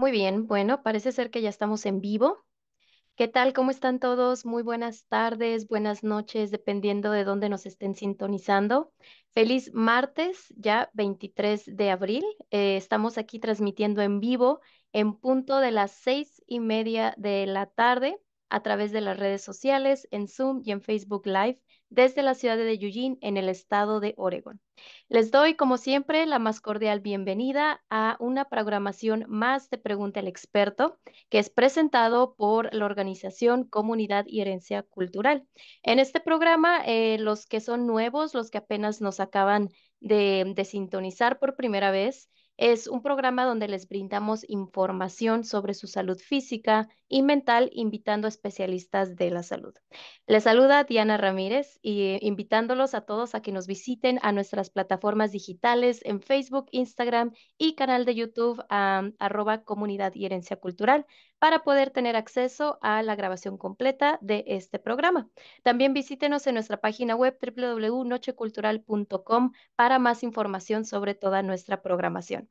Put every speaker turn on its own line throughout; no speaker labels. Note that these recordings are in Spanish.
Muy bien, bueno, parece ser que ya estamos en vivo. ¿Qué tal? ¿Cómo están todos? Muy buenas tardes, buenas noches, dependiendo de dónde nos estén sintonizando. Feliz martes, ya 23 de abril. Eh, estamos aquí transmitiendo en vivo en punto de las seis y media de la tarde a través de las redes sociales, en Zoom y en Facebook Live desde la ciudad de Eugene, en el estado de Oregon. Les doy, como siempre, la más cordial bienvenida a una programación más de Pregunta al Experto, que es presentado por la organización Comunidad y Herencia Cultural. En este programa, eh, los que son nuevos, los que apenas nos acaban de, de sintonizar por primera vez, es un programa donde les brindamos información sobre su salud física y mental, invitando a especialistas de la salud. Les saluda Diana Ramírez y eh, invitándolos a todos a que nos visiten a nuestras plataformas digitales en Facebook, Instagram y canal de YouTube arroba comunidad y herencia cultural para poder tener acceso a la grabación completa de este programa. También visítenos en nuestra página web www.nochecultural.com para más información sobre toda nuestra programación.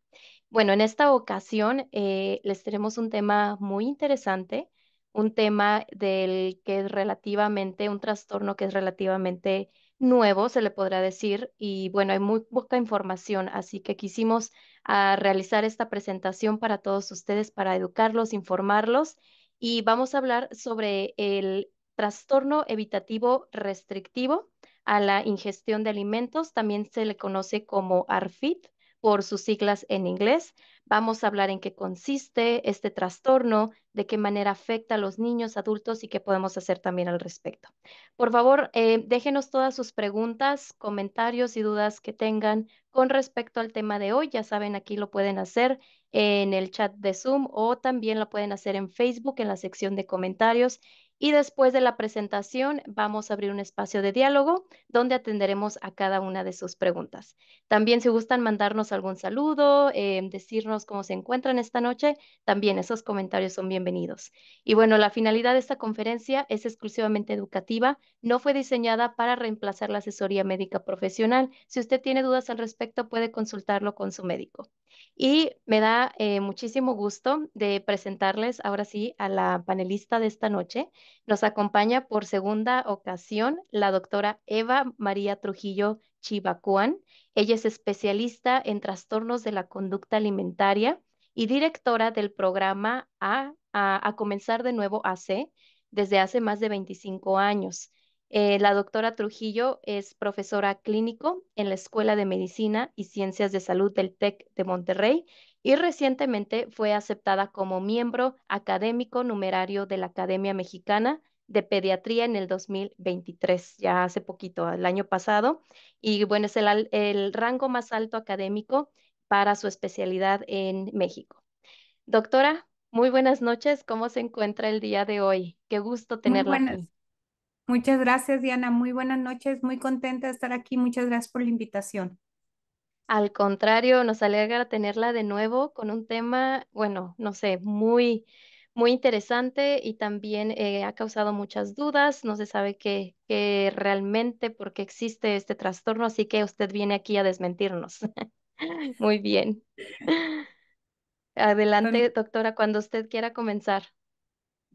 Bueno, en esta ocasión eh, les tenemos un tema muy interesante, un tema del que es relativamente, un trastorno que es relativamente nuevo, se le podrá decir, y bueno, hay muy poca información, así que quisimos ah, realizar esta presentación para todos ustedes, para educarlos, informarlos, y vamos a hablar sobre el trastorno evitativo restrictivo a la ingestión de alimentos, también se le conoce como ARFID, por sus siglas en inglés. Vamos a hablar en qué consiste este trastorno, de qué manera afecta a los niños, adultos y qué podemos hacer también al respecto. Por favor, eh, déjenos todas sus preguntas, comentarios y dudas que tengan con respecto al tema de hoy. Ya saben, aquí lo pueden hacer en el chat de Zoom o también lo pueden hacer en Facebook en la sección de comentarios y después de la presentación vamos a abrir un espacio de diálogo donde atenderemos a cada una de sus preguntas. También si gustan mandarnos algún saludo, eh, decirnos cómo se encuentran esta noche, también esos comentarios son bienvenidos. Y bueno, la finalidad de esta conferencia es exclusivamente educativa, no fue diseñada para reemplazar la asesoría médica profesional. Si usted tiene dudas al respecto, puede consultarlo con su médico. Y me da eh, muchísimo gusto de presentarles ahora sí a la panelista de esta noche. Nos acompaña por segunda ocasión la doctora Eva María Trujillo Chivacuán. Ella es especialista en trastornos de la conducta alimentaria y directora del programa A, a, Comenzar de Nuevo AC desde hace más de 25 años. Eh, la doctora Trujillo es profesora clínico en la Escuela de Medicina y Ciencias de Salud del TEC de Monterrey y recientemente fue aceptada como miembro académico numerario de la Academia Mexicana de Pediatría en el 2023, ya hace poquito, el año pasado. Y bueno, es el, el rango más alto académico para su especialidad en México. Doctora, muy buenas noches. ¿Cómo se encuentra el día
de hoy? Qué gusto tenerla aquí. Muchas gracias, Diana. Muy buenas noches. Muy contenta de estar aquí. Muchas gracias por la invitación. Al contrario, nos alegra tenerla
de nuevo con un tema, bueno, no sé, muy, muy interesante y también eh, ha causado muchas dudas. No se sabe qué, realmente por qué existe este trastorno, así que usted viene aquí a desmentirnos. muy bien. Adelante, doctora, cuando usted quiera comenzar.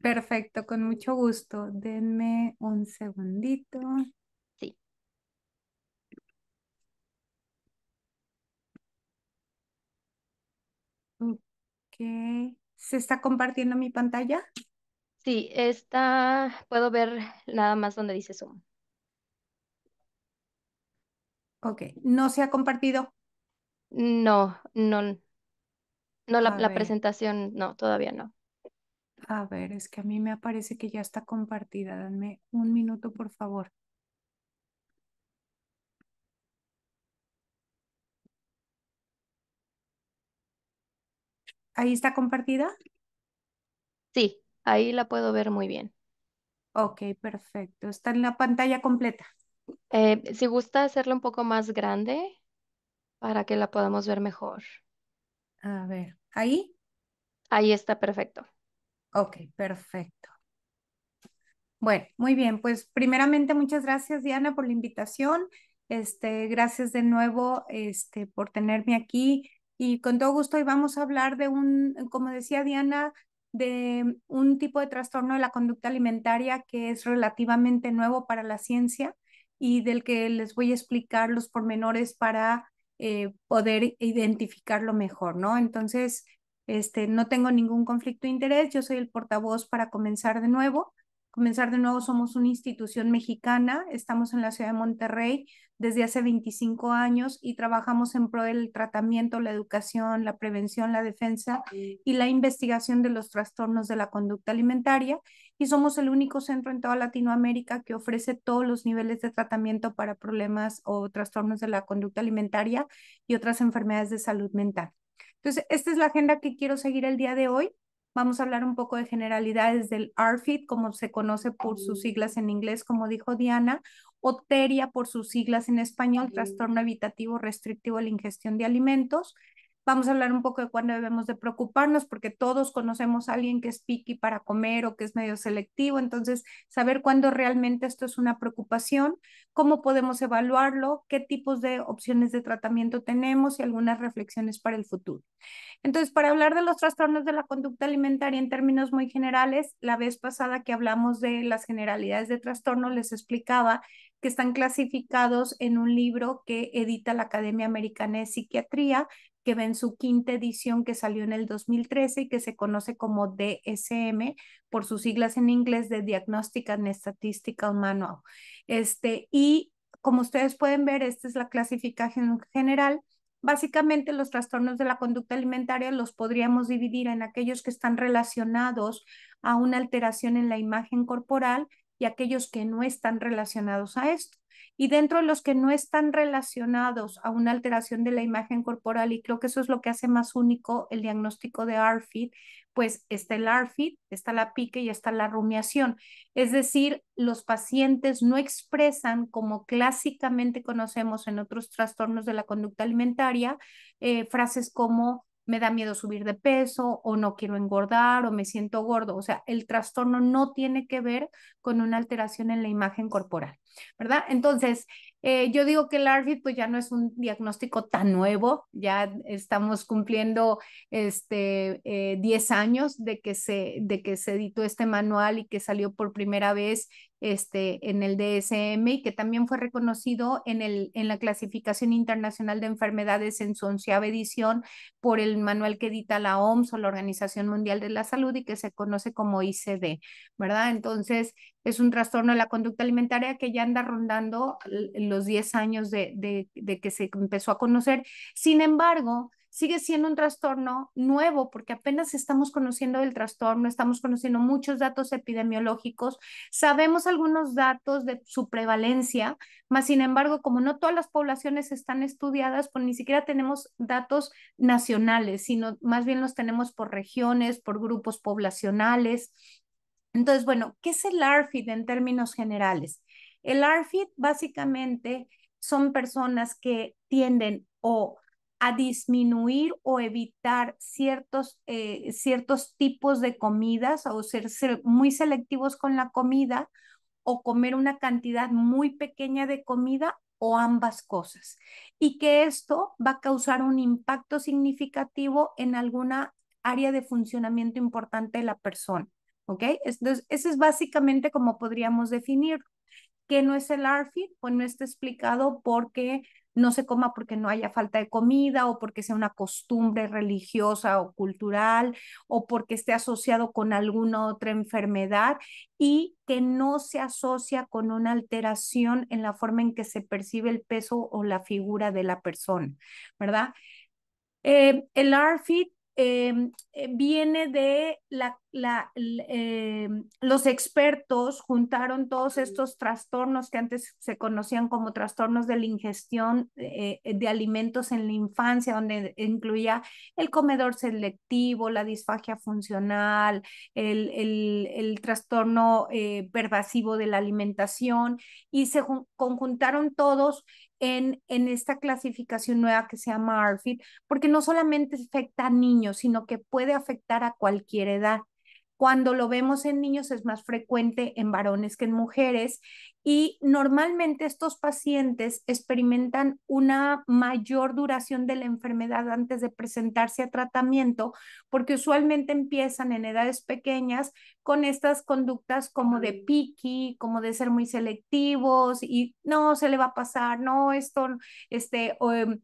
Perfecto, con mucho gusto. Denme un segundito. ¿Se está compartiendo mi pantalla?
Sí, está, puedo ver nada más donde dice Zoom.
Ok, ¿no se ha compartido? No, no,
no, la, la presentación no, todavía no.
A ver, es que a mí me parece que ya está compartida. Dame un minuto, por favor. ¿Ahí está compartida? Sí, ahí la puedo ver muy bien. Ok, perfecto. Está en la pantalla completa. Eh, si
gusta hacerla un poco más grande para que la podamos ver mejor.
A ver, ¿ahí? Ahí está perfecto. Ok, perfecto. Bueno, muy bien. Pues primeramente muchas gracias Diana por la invitación. Este, gracias de nuevo este, por tenerme aquí y con todo gusto hoy vamos a hablar de un, como decía Diana, de un tipo de trastorno de la conducta alimentaria que es relativamente nuevo para la ciencia y del que les voy a explicar los pormenores para eh, poder identificarlo mejor, ¿no? Entonces, este, no tengo ningún conflicto de interés, yo soy el portavoz para comenzar de nuevo comenzar de nuevo, somos una institución mexicana, estamos en la ciudad de Monterrey desde hace 25 años y trabajamos en pro del tratamiento, la educación, la prevención, la defensa y la investigación de los trastornos de la conducta alimentaria. Y somos el único centro en toda Latinoamérica que ofrece todos los niveles de tratamiento para problemas o trastornos de la conducta alimentaria y otras enfermedades de salud mental. Entonces, esta es la agenda que quiero seguir el día de hoy. Vamos a hablar un poco de generalidades del ARFID, como se conoce por sus siglas en inglés, como dijo Diana, o TERIA por sus siglas en español, Trastorno Habitativo Restrictivo a la Ingestión de Alimentos. Vamos a hablar un poco de cuándo debemos de preocuparnos, porque todos conocemos a alguien que es picky para comer o que es medio selectivo, entonces saber cuándo realmente esto es una preocupación, cómo podemos evaluarlo, qué tipos de opciones de tratamiento tenemos y algunas reflexiones para el futuro. Entonces, para hablar de los trastornos de la conducta alimentaria en términos muy generales, la vez pasada que hablamos de las generalidades de trastorno les explicaba que están clasificados en un libro que edita la Academia Americana de Psiquiatría, que ve en su quinta edición que salió en el 2013 y que se conoce como DSM por sus siglas en inglés de Diagnostic and Statistical Manual. Este, y como ustedes pueden ver, esta es la clasificación general. Básicamente los trastornos de la conducta alimentaria los podríamos dividir en aquellos que están relacionados a una alteración en la imagen corporal, y aquellos que no están relacionados a esto. Y dentro de los que no están relacionados a una alteración de la imagen corporal, y creo que eso es lo que hace más único el diagnóstico de ARFID, pues está el ARFID, está la pique y está la rumiación. Es decir, los pacientes no expresan, como clásicamente conocemos en otros trastornos de la conducta alimentaria, eh, frases como me da miedo subir de peso o no quiero engordar o me siento gordo. O sea, el trastorno no tiene que ver con una alteración en la imagen corporal, ¿verdad? Entonces, eh, yo digo que el ARFID pues ya no es un diagnóstico tan nuevo, ya estamos cumpliendo este 10 eh, años de que, se, de que se editó este manual y que salió por primera vez este, en el DSM y que también fue reconocido en, el, en la clasificación internacional de enfermedades en su onceava edición por el manual que edita la OMS o la Organización Mundial de la Salud y que se conoce como ICD, ¿verdad? Entonces, es un trastorno de la conducta alimentaria que ya anda rondando los 10 años de que se empezó a conocer. Sin embargo, sigue siendo un trastorno nuevo porque apenas estamos conociendo el trastorno, estamos conociendo muchos datos epidemiológicos, sabemos algunos datos de su prevalencia, más sin embargo, como no todas las poblaciones están estudiadas, pues ni siquiera tenemos datos nacionales, sino más bien los tenemos por regiones, por grupos poblacionales. Entonces, bueno, ¿qué es el ARFID en términos generales? El ARFID básicamente son personas que tienden o a disminuir o evitar ciertos, eh, ciertos tipos de comidas o ser, muy selectivos con la comida o comer una cantidad muy pequeña de comida o ambas cosas. Y que esto va a causar un impacto significativo en alguna área de funcionamiento importante de la persona. ¿Ok? Entonces, eso es básicamente como podríamos definir. que no es el ARFID? Pues no está explicado porque no se coma porque no haya falta de comida o porque sea una costumbre religiosa o cultural o porque esté asociado con alguna otra enfermedad y que no se asocia con una alteración en la forma en que se percibe el peso o la figura de la persona, ¿verdad? Eh, el ARFIT Em, eh, viene de em, los expertos juntaron todos estos trastornos que antes se conocían como trastornos de la ingestión eh, eh, de alimentos en la infancia, donde incluía el comedor selectivo, la disfagia funcional, el, el trastorno pervasivo de la alimentación, y se conjuntaron todos en, esta clasificación nueva que se llama ARFID, porque no solamente afecta a niños, sino que puede afectar a cualquier edad. Cuando lo vemos en niños es más frecuente en varones que en mujeres y normalmente estos pacientes experimentan una mayor duración de la enfermedad antes de presentarse a tratamiento, porque usualmente empiezan en edades pequeñas con estas conductas como de piqui, como de ser muy selectivos y no se le va a pasar, no, esto, este, o, em,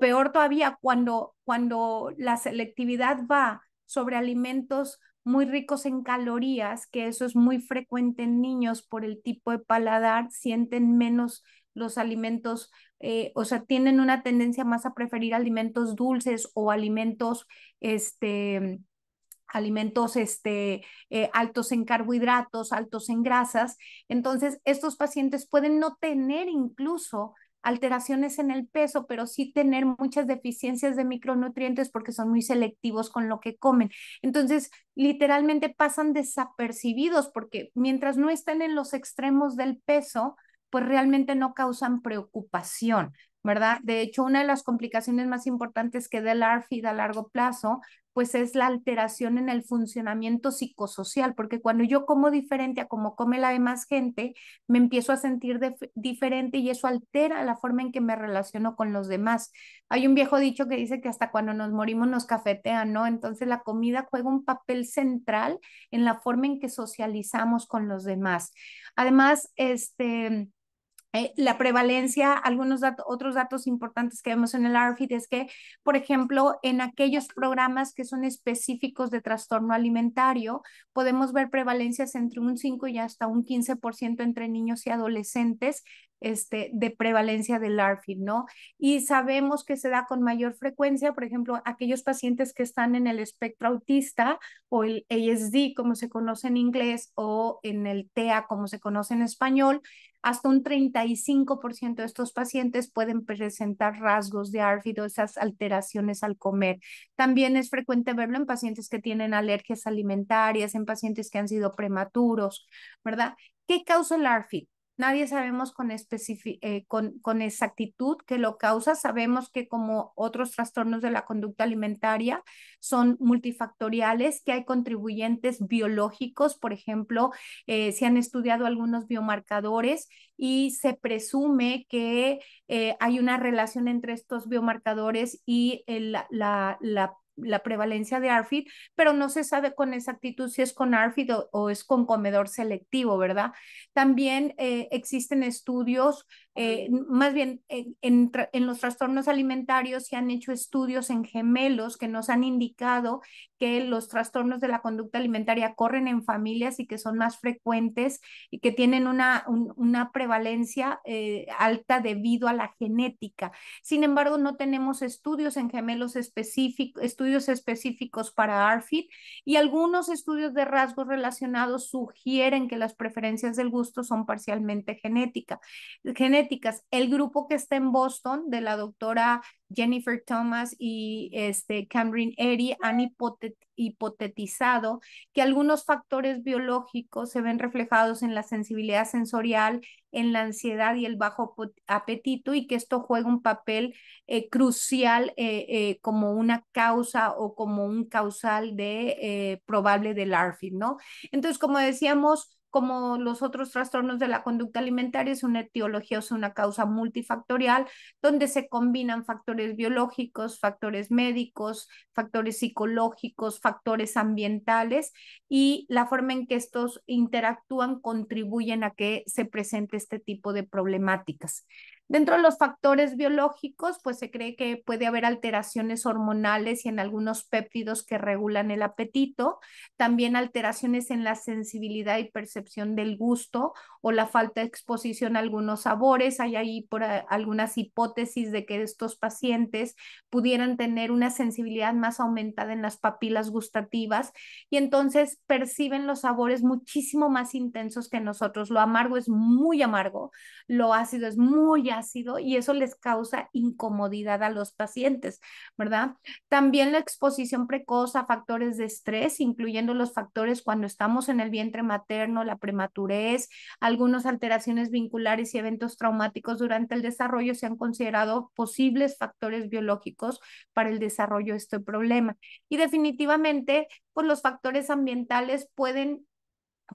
peor todavía, cuando, cuando la selectividad va sobre alimentos muy ricos en calorías, que eso es muy frecuente en niños por el tipo de paladar, sienten menos los alimentos, eh, o sea, tienen una tendencia más a preferir alimentos dulces o alimentos, este, alimentos este, eh, altos en carbohidratos, altos en grasas. Entonces, estos pacientes pueden no tener incluso alteraciones en el peso, pero sí tener muchas deficiencias de micronutrientes porque son muy selectivos con lo que comen. Entonces, literalmente pasan desapercibidos porque mientras no estén en los extremos del peso, pues realmente no causan preocupación. ¿verdad? De hecho, una de las complicaciones más importantes que da el ARFID a largo plazo pues es la alteración en el funcionamiento psicosocial, porque cuando yo como diferente a como come la demás gente, me empiezo a sentir diferente y eso altera la forma en que me relaciono con los demás. Hay un viejo dicho que dice que hasta cuando nos morimos nos cafetean, ¿no? Entonces la comida juega un papel central en la forma en que socializamos con los demás. Además, este eh, la prevalencia, algunos otros datos importantes que vemos en el ARFID es que, por ejemplo, en aquellos programas que son específicos de trastorno alimentario, podemos ver prevalencias entre un 5 y hasta un 15% entre niños y adolescentes este, de prevalencia del ARFID, ¿no? Y sabemos que se da con mayor frecuencia, por ejemplo, aquellos pacientes que están en el espectro autista o el ASD, como se conoce en inglés, o en el TEA, como se conoce en español, hasta un 35% de estos pacientes pueden presentar rasgos de árfido, esas alteraciones al comer. También es frecuente verlo en pacientes que tienen alergias alimentarias, en pacientes que han sido prematuros, ¿verdad? ¿Qué causa el árfido? Nadie sabemos eh, con, con, exactitud que lo causa. Sabemos que como otros trastornos de la conducta alimentaria son multifactoriales, que hay contribuyentes biológicos, por ejemplo, eh, se han estudiado algunos biomarcadores y se presume que eh, hay una relación entre estos biomarcadores y la, la la prevalencia de ARFID, pero no se sabe con exactitud si es con ARFID o, es con comedor selectivo, ¿verdad? También eh, existen estudios eh, más bien en, los trastornos alimentarios se han hecho estudios en gemelos que nos han indicado que los trastornos de la conducta alimentaria corren en familias y que son más frecuentes y que tienen una, una prevalencia eh, alta debido a la genética. Sin embargo, no tenemos estudios en gemelos específicos, estudios específicos para ARFID y algunos estudios de rasgos relacionados sugieren que las preferencias del gusto son parcialmente genéticas genética el grupo que está en Boston de la doctora Jennifer Thomas y este, Cameron Eddy han hipotetizado que algunos factores biológicos se ven reflejados en la sensibilidad sensorial, en la ansiedad y el bajo apetito y que esto juega un papel eh, crucial eh, eh, como una causa o como un causal de probable del ARFID, ¿no? Entonces, como decíamos, como los otros trastornos de la conducta alimentaria, es una etiología, es una causa multifactorial, donde se combinan factores biológicos, factores médicos, factores psicológicos, factores ambientales y la forma en que estos interactúan contribuyen a que se presente este tipo de problemáticas. Dentro de los factores biológicos, pues se cree que puede haber alteraciones hormonales y en algunos péptidos que regulan el apetito, también alteraciones en la sensibilidad y percepción del gusto o la falta de exposición a algunos sabores. Hay ahí por algunas hipótesis de que estos pacientes pudieran tener una sensibilidad más aumentada en las papilas gustativas y entonces perciben los sabores muchísimo más intensos que nosotros. Lo amargo es muy amargo, lo ácido es muy ácido y eso les causa incomodidad a los pacientes, ¿verdad? También la exposición precoz a factores de estrés, incluyendo los factores cuando estamos en el vientre materno, la prematurez, algunas alteraciones vinculares y eventos traumáticos durante el desarrollo se han considerado posibles factores biológicos para el desarrollo de este problema. Y definitivamente, pues los factores ambientales pueden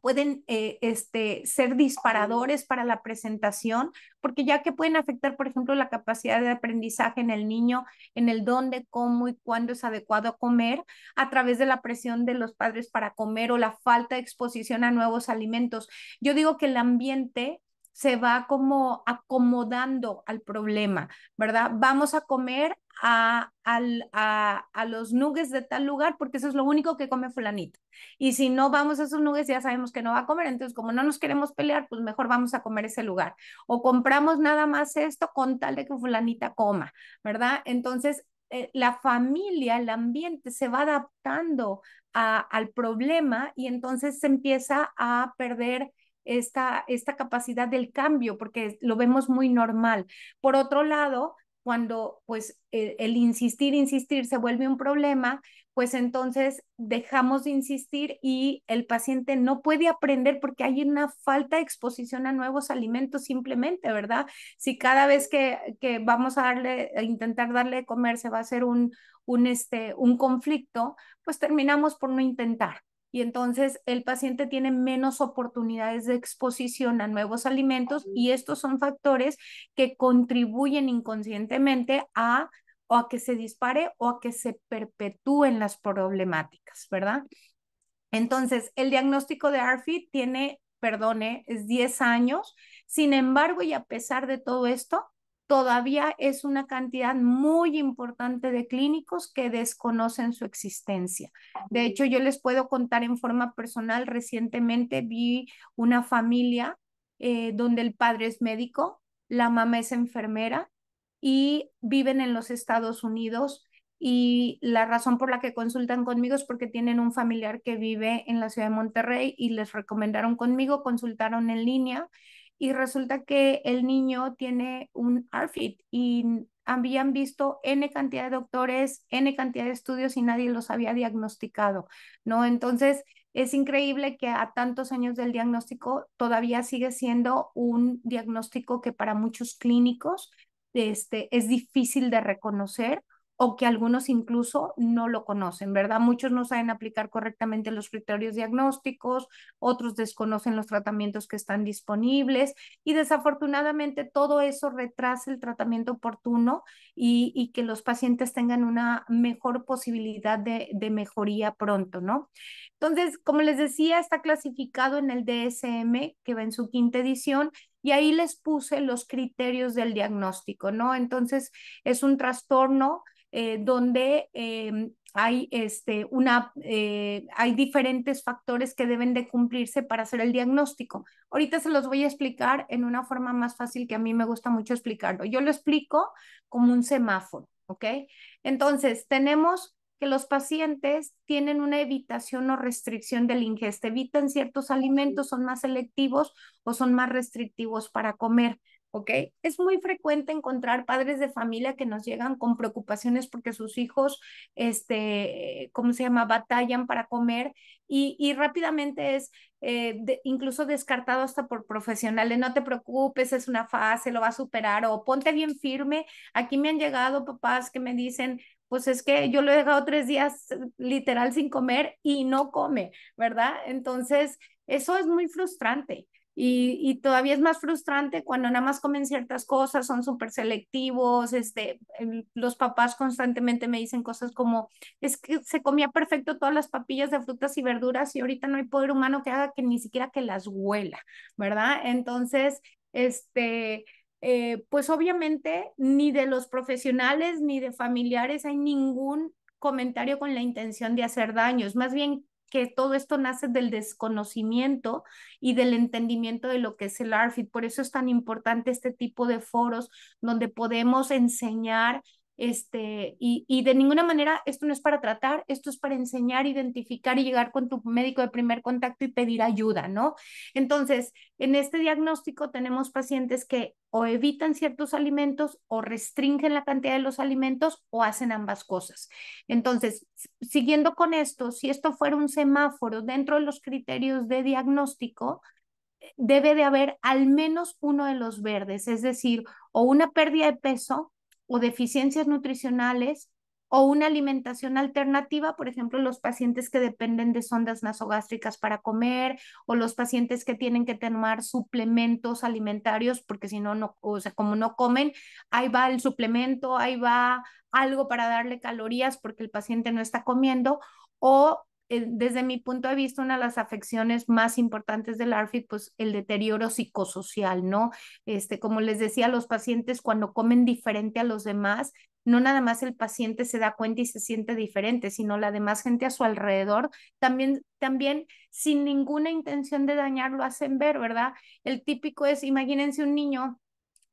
pueden eh, este, ser disparadores para la presentación, porque ya que pueden afectar, por ejemplo, la capacidad de aprendizaje en el niño, en el dónde, cómo y cuándo es adecuado comer, a través de la presión de los padres para comer o la falta de exposición a nuevos alimentos. Yo digo que el ambiente se va como acomodando al problema, ¿verdad? Vamos a comer a, a, los nuggets de tal lugar porque eso es lo único que come fulanito. Y si no vamos a esos nuggets ya sabemos que no va a comer, entonces como no nos queremos pelear, pues mejor vamos a comer ese lugar. O compramos nada más esto con tal de que fulanita coma, ¿verdad? Entonces eh, la familia, el ambiente se va adaptando al problema y entonces se empieza a perder esta, esta capacidad del cambio, porque lo vemos muy normal. Por otro lado, cuando pues el, insistir, insistir se vuelve un problema, pues entonces dejamos de insistir y el paciente no puede aprender porque hay una falta de exposición a nuevos alimentos simplemente, ¿verdad? Si cada vez que, vamos a darle, intentar darle de comer se va a hacer este, un conflicto, pues terminamos por no intentar, y entonces el paciente tiene menos oportunidades de exposición a nuevos alimentos y estos son factores que contribuyen inconscientemente a o a que se dispare o a que se perpetúen las problemáticas, ¿verdad? Entonces, el diagnóstico de Arfi tiene, perdone, es 10 años. Sin embargo, y a pesar de todo esto, todavía es una cantidad muy importante de clínicos que desconocen su existencia. De hecho, yo les puedo contar en forma personal, recientemente vi una familia eh, donde el padre es médico, la mamá es enfermera y viven en los Estados Unidos. Y la razón por la que consultan conmigo es porque tienen un familiar que vive en la ciudad de Monterrey y les recomendaron conmigo, consultaron en línea y resulta que el niño tiene un ARFID y habían visto N cantidad de doctores, N cantidad de estudios y nadie los había diagnosticado, ¿no? Entonces, es increíble que a tantos años del diagnóstico todavía sigue siendo un diagnóstico que para muchos clínicos este, es difícil de reconocer que algunos incluso no lo conocen, ¿verdad? Muchos no saben aplicar correctamente los criterios diagnósticos, otros desconocen los tratamientos que están disponibles y desafortunadamente todo eso retrasa el tratamiento oportuno y, que los pacientes tengan una mejor posibilidad de, de mejoría pronto, ¿no? Entonces, como les decía, está clasificado en el DSM que va en su quinta edición y ahí les puse los criterios del diagnóstico, ¿no? Entonces, es un trastorno eh, donde em, hay, este, una, eh, hay diferentes factores que deben de cumplirse para hacer el diagnóstico. Ahorita se los voy a explicar en una forma más fácil que a mí me gusta mucho explicarlo. Yo lo explico como un semáforo, ¿ok? Entonces, tenemos que los pacientes tienen una evitación o restricción del ingesta, evitan ciertos alimentos, son más selectivos o son más restrictivos para comer. ¿ok? Es muy frecuente encontrar padres de familia que nos llegan con preocupaciones porque sus hijos, este, ¿cómo se llama?, batallan para comer y, rápidamente es eh, incluso descartado hasta por profesionales, no te preocupes, es una fase, lo va a superar o ponte bien firme. Aquí me han llegado papás que me dicen, pues es que yo lo he dejado tres días eh, literal sin comer y no come, ¿verdad? Entonces, eso es muy frustrante. Y, todavía es más frustrante cuando nada más comen ciertas cosas, son súper selectivos, este, los papás constantemente me dicen cosas como, es que se comía perfecto todas las papillas de frutas y verduras y ahorita no hay poder humano que haga que ni siquiera que las huela, ¿verdad? Entonces, este, eh, pues obviamente ni de los profesionales ni de familiares hay ningún comentario con la intención de hacer daños, más bien que todo esto nace del desconocimiento y del entendimiento de lo que es el ARFID. Por eso es tan importante este tipo de foros donde podemos enseñar este, y, y de ninguna manera esto no es para tratar, esto es para enseñar, identificar y llegar con tu médico de primer contacto y pedir ayuda, ¿no? Entonces, en este diagnóstico tenemos pacientes que o evitan ciertos alimentos o restringen la cantidad de los alimentos o hacen ambas cosas. Entonces, siguiendo con esto, si esto fuera un semáforo dentro de los criterios de diagnóstico, debe de haber al menos uno de los verdes, es decir, o una pérdida de peso o deficiencias nutricionales o una alimentación alternativa, por ejemplo, los pacientes que dependen de sondas nasogástricas para comer o los pacientes que tienen que tomar suplementos alimentarios porque si no, no, o sea, como no comen, ahí va el suplemento, ahí va algo para darle calorías porque el paciente no está comiendo o eh, desde mi punto de vista, una de las afecciones más importantes del ARFID, pues el deterioro psicosocial, ¿no? Este, como les decía, los pacientes cuando comen diferente a los demás, no nada más el paciente se da cuenta y se siente diferente, sino la demás gente a su alrededor también, también sin ninguna intención de dañar lo hacen ver, ¿verdad? El típico es, imagínense un niño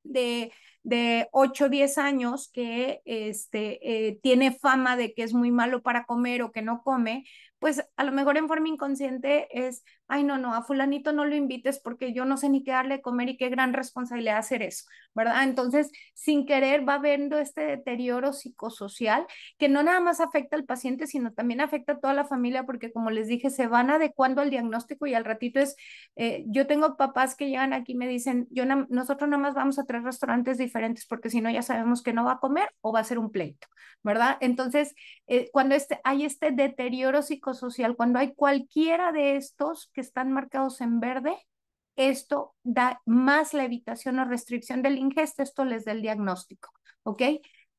de de 8 o 10 años que este, eh, tiene fama de que es muy malo para comer o que no come, pues a lo mejor en forma inconsciente es, ay, no, no, a fulanito no lo invites porque yo no sé ni qué darle de comer y qué gran responsabilidad hacer eso, ¿verdad? Entonces, sin querer va habiendo este deterioro psicosocial que no nada más afecta al paciente, sino también afecta a toda la familia porque, como les dije, se van adecuando al diagnóstico y al ratito es, eh, yo tengo papás que llegan aquí me dicen, yo nosotros nada más vamos a tres restaurantes porque si no ya sabemos que no va a comer o va a ser un pleito, ¿verdad? Entonces, eh, cuando este, hay este deterioro psicosocial, cuando hay cualquiera de estos que están marcados en verde, esto da más la evitación o restricción del ingesta, esto les da el diagnóstico, ¿ok?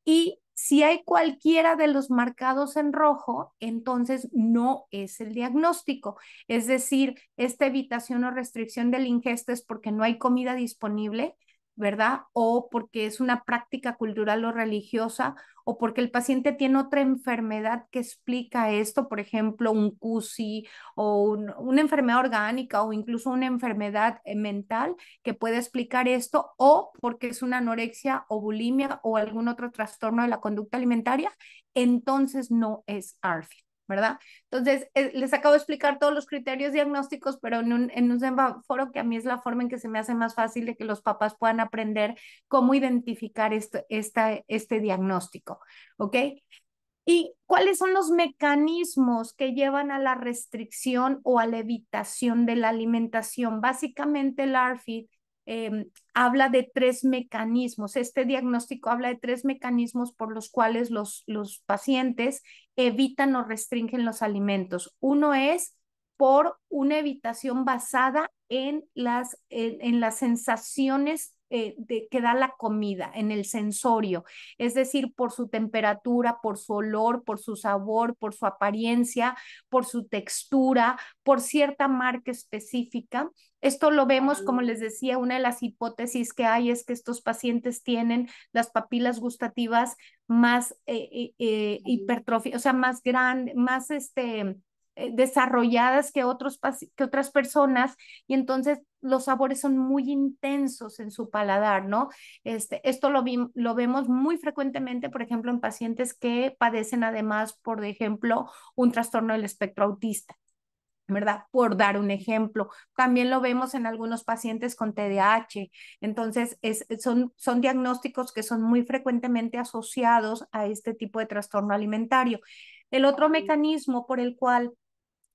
Y si hay cualquiera de los marcados en rojo, entonces no es el diagnóstico. Es decir, esta evitación o restricción del ingesto es porque no hay comida disponible, ¿verdad? O porque es una práctica cultural o religiosa, o porque el paciente tiene otra enfermedad que explica esto, por ejemplo, un CUSI o una enfermedad orgánica o incluso una enfermedad eh, mental que puede explicar esto, o porque es una anorexia o bulimia o algún otro trastorno de la conducta alimentaria, entonces no es ARFID. ¿verdad? Entonces, eh, les acabo de explicar todos los criterios diagnósticos, pero en un, semáforo que a mí es la forma en que se me hace más fácil de que los papás puedan aprender cómo identificar esta, este diagnóstico, ¿ok? ¿Y cuáles son los mecanismos que llevan a la restricción o a la evitación de la alimentación? Básicamente el ARFID Em, habla de tres mecanismos. Este diagnóstico habla de tres mecanismos por los cuales los, los pacientes evitan o restringen los alimentos. Uno es por una evitación basada en las, en, en las sensaciones eh, de, que da la comida, en el sensorio, es decir, por su temperatura, por su olor, por su sabor, por su apariencia, por su textura, por cierta marca específica. Esto lo vemos, como les decía, una de las hipótesis que hay es que estos pacientes tienen las papilas gustativas más eh, eh, eh o sea, más grande, más este, eh, desarrolladas que, otros, que otras personas y entonces los sabores son muy intensos en su paladar, ¿no? Este, esto lo, lo vemos muy frecuentemente, por ejemplo, en pacientes que padecen además, por ejemplo, un trastorno del espectro autista. ¿verdad? Por dar un ejemplo. También lo vemos en algunos pacientes con TDAH. Entonces, son, son diagnósticos que son muy frecuentemente asociados a este tipo de trastorno alimentario. El otro mecanismo por el cual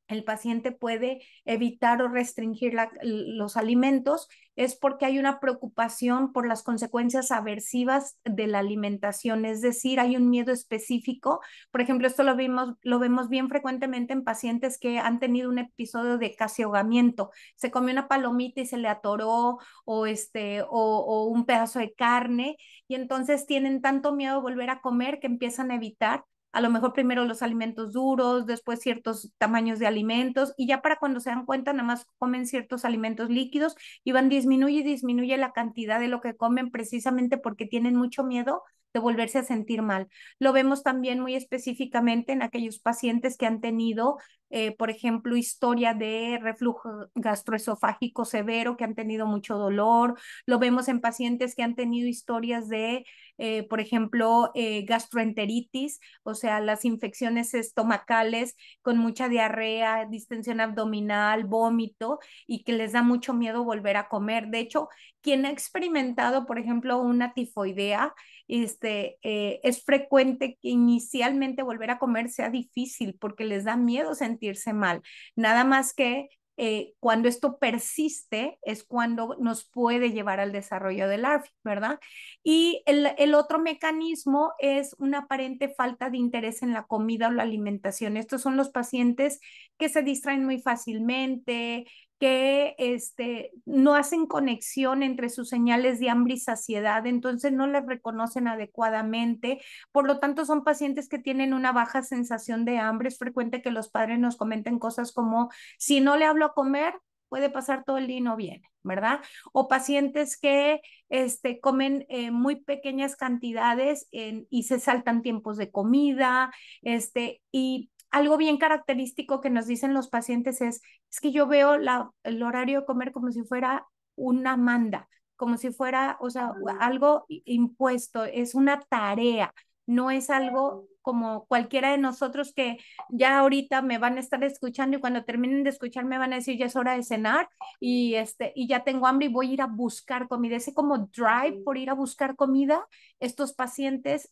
el paciente puede evitar o restringir los alimentos es porque hay una preocupación por las consecuencias aversivas de la alimentación, es decir, hay un miedo específico. Por ejemplo, esto lo, vimos, lo vemos bien frecuentemente en pacientes que han tenido un episodio de casi ahogamiento. Se comió una palomita y se le atoró o, este, o, o un pedazo de carne y entonces tienen tanto miedo de volver a comer que empiezan a evitar a lo mejor primero los alimentos duros, después ciertos tamaños de alimentos y ya para cuando se dan cuenta nada más comen ciertos alimentos líquidos y van disminuye y disminuye la cantidad de lo que comen precisamente porque tienen mucho miedo de volverse a sentir mal. Lo vemos también muy específicamente en aquellos pacientes que han tenido, eh, por ejemplo, historia de reflujo gastroesofágico severo, que han tenido mucho dolor. Lo vemos en pacientes que han tenido historias de eh, por ejemplo, eh, gastroenteritis, o sea, las infecciones estomacales con mucha diarrea, distensión abdominal, vómito y que les da mucho miedo volver a comer. De hecho, quien ha experimentado, por ejemplo, una tifoidea, este, eh, es frecuente que inicialmente volver a comer sea difícil porque les da miedo sentirse mal. Nada más que eh, cuando esto persiste es cuando nos puede llevar al desarrollo del ARF, ¿verdad? Y el, el, otro mecanismo es una aparente falta de interés en la comida o la alimentación. Estos son los pacientes que se distraen muy fácilmente, que este, no hacen conexión entre sus señales de hambre y saciedad, entonces no las reconocen adecuadamente. Por lo tanto, son pacientes que tienen una baja sensación de hambre. Es frecuente que los padres nos comenten cosas como, si no le hablo a comer, puede pasar todo el día y no viene, ¿verdad? O pacientes que este, comen eh, muy pequeñas cantidades y se saltan tiempos de comida, este, y algo bien característico que nos dicen los pacientes es, es que yo veo la, el horario de comer como si fuera una manda, como si fuera, o sea, algo impuesto, es una tarea, no es algo como cualquiera de nosotros que ya ahorita me van a estar escuchando y cuando terminen de escuchar me van a decir ya es hora de cenar y este y ya tengo hambre y voy a ir a buscar comida. Ese como drive por ir a buscar comida, estos pacientes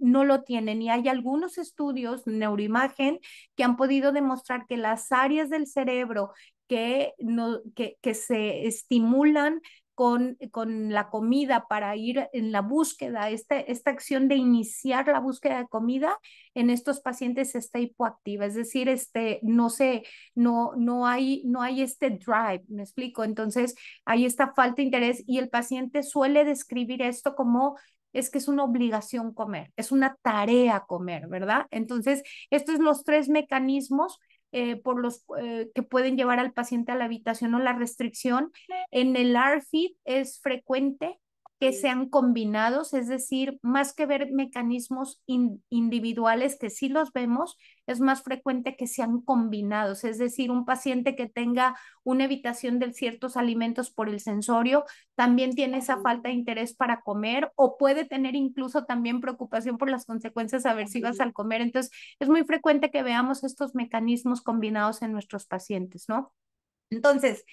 no lo tienen y hay algunos estudios neuroimagen que han podido demostrar que las áreas del cerebro que, no, que se estimulan con, la comida para ir en la búsqueda, esta, acción de iniciar la búsqueda de comida en estos pacientes está hipoactiva, es decir, este, no no, no, hay, no hay este drive, me explico, entonces hay esta falta de interés y el paciente suele describir esto como es que es una obligación comer, es una tarea comer, ¿verdad? Entonces, estos son los tres mecanismos eh, por los eh, que pueden llevar al paciente a la habitación o la restricción. En el ARFID es frecuente que sean combinados, es decir, más que ver mecanismos individuales que sí los vemos, es más frecuente que sean combinados, es decir, un paciente que tenga una evitación de ciertos alimentos por el sensorio, también tiene esa falta de interés para comer o puede tener incluso también preocupación por las consecuencias aversivas al comer. Entonces, es muy frecuente que veamos estos mecanismos combinados en nuestros pacientes, ¿no? Entonces,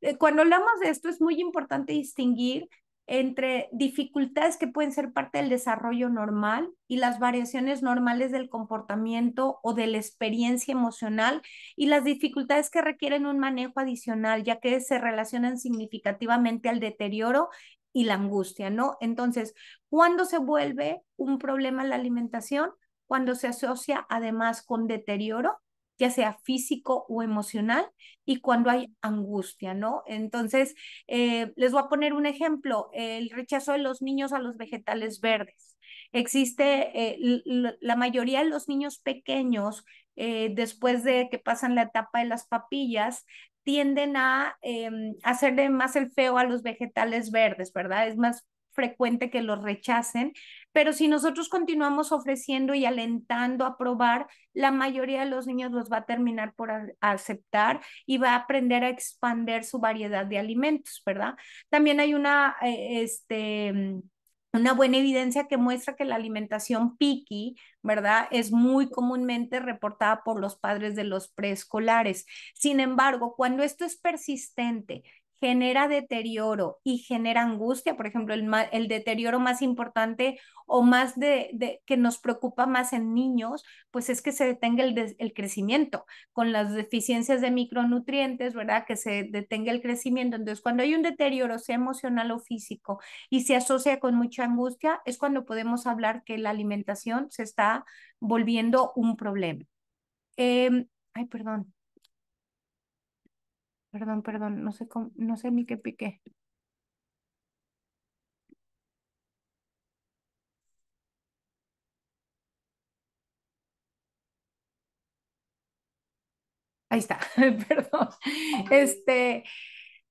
eh, cuando hablamos de esto es muy importante distinguir entre dificultades que pueden ser parte del desarrollo normal y las variaciones normales del comportamiento o de la experiencia emocional y las dificultades que requieren un manejo adicional, ya que se relacionan significativamente al deterioro y la angustia, ¿no? Entonces, ¿cuándo se vuelve un problema la alimentación? Cuando se asocia además con deterioro ya sea físico o emocional, y cuando hay angustia, ¿no? Entonces, eh, les voy a poner un ejemplo, el rechazo de los niños a los vegetales verdes. Existe, eh, la mayoría de los niños pequeños, eh, después de que pasan la etapa de las papillas, tienden a em, hacerle más el feo a los vegetales verdes, ¿verdad? Es más frecuente que los rechacen, pero si nosotros continuamos ofreciendo y alentando a probar, la mayoría de los niños los va a terminar por aceptar y va a aprender a expander su variedad de alimentos, ¿verdad? También hay una, eh, este, mm, una buena evidencia que muestra que la alimentación picky, ¿verdad? Es muy comúnmente reportada por los padres de los preescolares. Sin embargo, cuando esto es persistente genera deterioro y genera angustia. Por ejemplo, el, deterioro más importante o más de, de, que nos preocupa más en niños, pues es que se detenga el, el, crecimiento con las deficiencias de micronutrientes, ¿verdad? Que se detenga el crecimiento. Entonces, cuando hay un deterioro, sea emocional o físico, y se asocia con mucha angustia, es cuando podemos hablar que la alimentación se está volviendo un problema. Em, ay, perdón. Perdón, perdón, no sé cómo, no sé ni qué piqué. Ahí está, perdón. Este,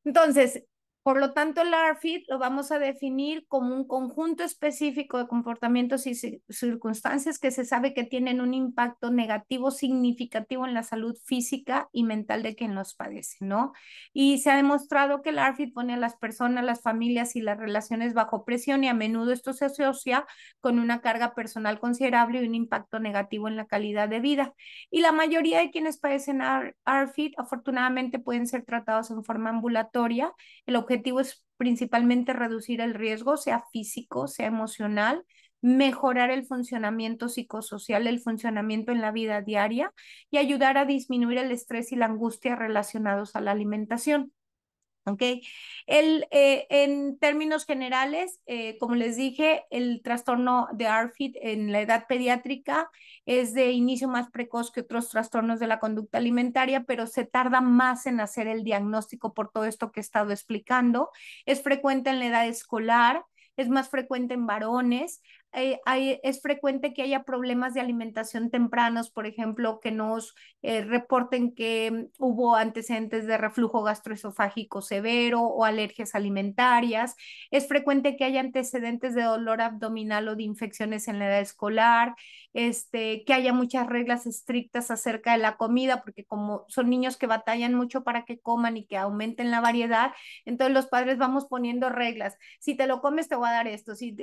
entonces, por lo tanto, el ARFID lo vamos a definir como un conjunto específico de comportamientos y circunstancias que se sabe que tienen un impacto negativo significativo en la salud física y mental de quien los padece, ¿no? Y se ha demostrado que el ARFID pone a las personas, las familias y las relaciones bajo presión y a menudo esto se asocia con una carga personal considerable y un impacto negativo en la calidad de vida. Y la mayoría de quienes padecen ARFID afortunadamente pueden ser tratados en forma ambulatoria. El objetivo objetivo es principalmente reducir el riesgo, sea físico, sea emocional, mejorar el funcionamiento psicosocial, el funcionamiento en la vida diaria y ayudar a disminuir el estrés y la angustia relacionados a la alimentación. Ok, eh, en términos generales, eh, como les dije, el trastorno de ARFID en la edad pediátrica es de inicio más precoz que otros trastornos de la conducta alimentaria, pero se tarda más en hacer el diagnóstico por todo esto que he estado explicando. Es frecuente en la edad escolar, es más frecuente en varones, es frecuente que haya problemas de alimentación tempranos, por ejemplo, que nos eh, reporten que hubo antecedentes de reflujo gastroesofágico severo o alergias alimentarias. Es frecuente que haya antecedentes de dolor abdominal o de infecciones en la edad escolar, este, que haya muchas reglas estrictas acerca de la comida, porque como son niños que batallan mucho para que coman y que aumenten la variedad, entonces los padres vamos poniendo reglas. Si te lo comes, te voy a dar esto. Si,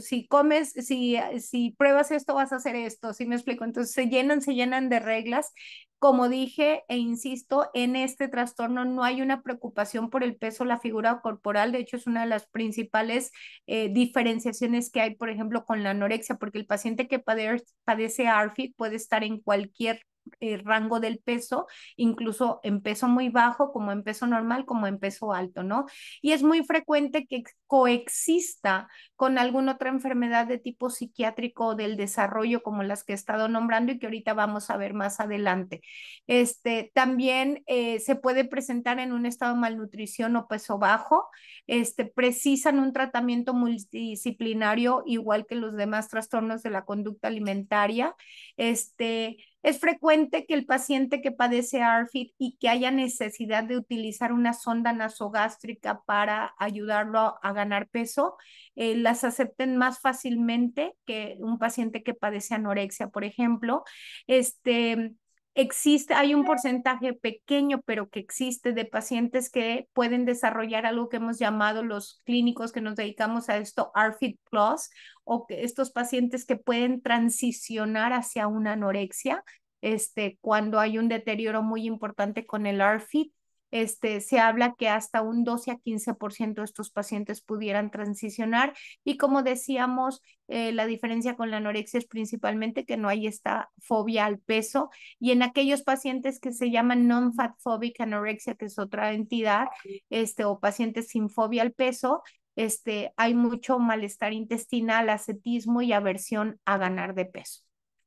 si comes, si, si pruebas esto, vas a hacer esto, si me explico? Entonces se llenan, se llenan de reglas. Como dije e insisto, en este trastorno no hay una preocupación por el peso, la figura corporal. De hecho, es una de las principales eh, diferenciaciones que hay, por ejemplo, con la anorexia, porque el paciente que padece ARFID puede estar en cualquier eh, rango del peso, incluso en peso muy bajo, como en peso normal, como en peso alto, ¿no? Y es muy frecuente que coexista con alguna otra enfermedad de tipo psiquiátrico o del desarrollo como las que he estado nombrando y que ahorita vamos a ver más adelante. Este, también eh, se puede presentar en un estado de malnutrición o peso bajo, este, precisan un tratamiento multidisciplinario igual que los demás trastornos de la conducta alimentaria. Este, es frecuente que el paciente que padece ARFID y que haya necesidad de utilizar una sonda nasogástrica para ayudarlo a ganar peso, eh, las acepten más fácilmente que un paciente que padece anorexia, por ejemplo. Este, existe, hay un porcentaje pequeño, pero que existe de pacientes que pueden desarrollar algo que hemos llamado los clínicos que nos dedicamos a esto, ARFID Plus, o que estos pacientes que pueden transicionar hacia una anorexia, este, cuando hay un deterioro muy importante con el ARFID este, se habla que hasta un 12 a 15% de estos pacientes pudieran transicionar y como decíamos, eh, la diferencia con la anorexia es principalmente que no hay esta fobia al peso y en aquellos pacientes que se llaman non-fat phobic anorexia, que es otra entidad, este, o pacientes sin fobia al peso, este, hay mucho malestar intestinal, ascetismo y aversión a ganar de peso.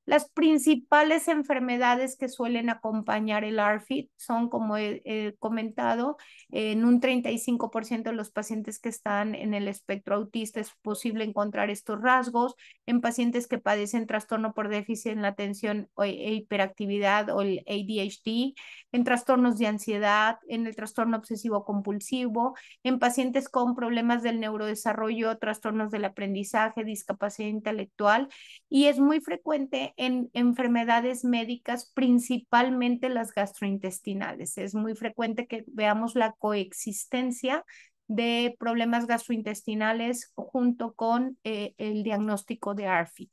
Las principales enfermedades que suelen acompañar el ARFID son, como he, comentado, en un 35% de los pacientes que están en el espectro autista es posible encontrar estos rasgos. En pacientes que padecen trastorno por déficit en la atención e hiperactividad o el ADHD, en trastornos de ansiedad, en el trastorno obsesivo compulsivo, en pacientes con problemas del neurodesarrollo, trastornos del aprendizaje, discapacidad intelectual y es muy frecuente en enfermedades médicas, principalmente las gastrointestinales. Es muy frecuente que veamos la coexistencia de problemas gastrointestinales junto con eh, el diagnóstico de ARFI.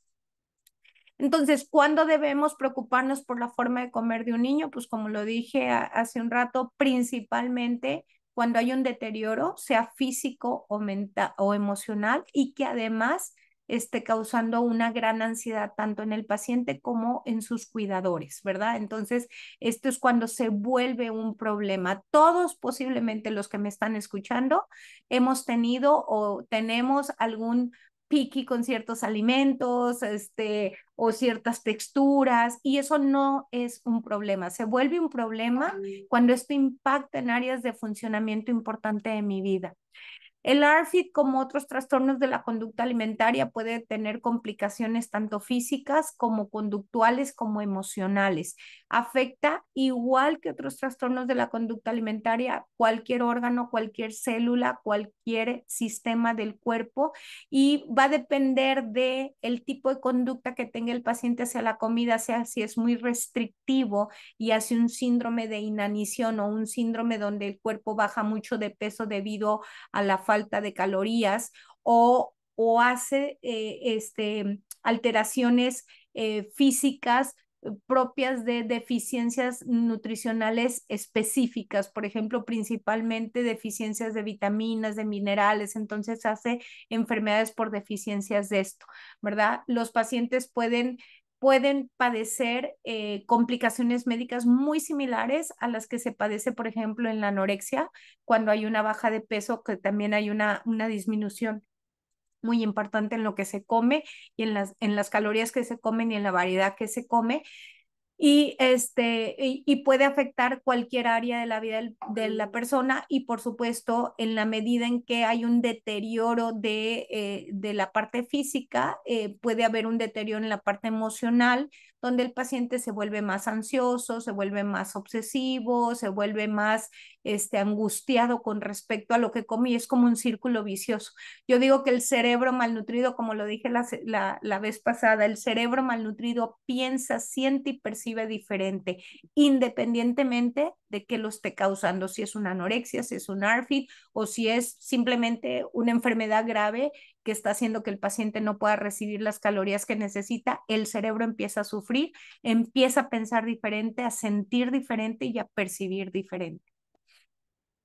Entonces, ¿cuándo debemos preocuparnos por la forma de comer de un niño? Pues como lo dije hace un rato, principalmente cuando hay un deterioro, sea físico o, mental, o emocional, y que además esté causando una gran ansiedad tanto en el paciente como en sus cuidadores, ¿verdad? Entonces, esto es cuando se vuelve un problema. Todos posiblemente los que me están escuchando hemos tenido o tenemos algún piqui con ciertos alimentos, este, o ciertas texturas, y eso no es un problema. Se vuelve un problema cuando esto impacta en áreas de funcionamiento importante de mi vida. El ARFID, como otros trastornos de la conducta alimentaria, puede tener complicaciones tanto físicas como conductuales como emocionales. Afecta igual que otros trastornos de la conducta alimentaria cualquier órgano, cualquier célula, cualquier sistema del cuerpo y va a depender de tipo de conducta que tenga el paciente hacia la comida, sea si es muy restrictivo y hace un síndrome de inanición o un síndrome donde el cuerpo baja mucho de peso debido a la falta falta de calorías o, hace eh, este, alteraciones eh, físicas eh, propias de deficiencias nutricionales específicas, por ejemplo, principalmente deficiencias de vitaminas, de minerales, entonces hace enfermedades por deficiencias de esto, ¿verdad? Los pacientes pueden pueden padecer eh, complicaciones médicas muy similares a las que se padece, por ejemplo, en la anorexia, cuando hay una baja de peso, que también hay una, una disminución muy importante en lo que se come y en las, en las calorías que se comen y en la variedad que se come y, este, y, puede afectar cualquier área de la vida de la persona y por supuesto en la medida en que hay un deterioro de, eh, de la parte física, eh, puede haber un deterioro en la parte emocional, donde el paciente se vuelve más ansioso, se vuelve más obsesivo, se vuelve más este, angustiado con respecto a lo que come y es como un círculo vicioso. Yo digo que el cerebro malnutrido, como lo dije la, la vez pasada, el cerebro malnutrido piensa, siente y percibe diferente, independientemente de qué lo esté causando, si es una anorexia, si es un ARFID o si es simplemente una enfermedad grave que está haciendo que el paciente no pueda recibir las calorías que necesita, el cerebro empieza a sufrir, empieza a pensar diferente, a sentir diferente y a percibir diferente.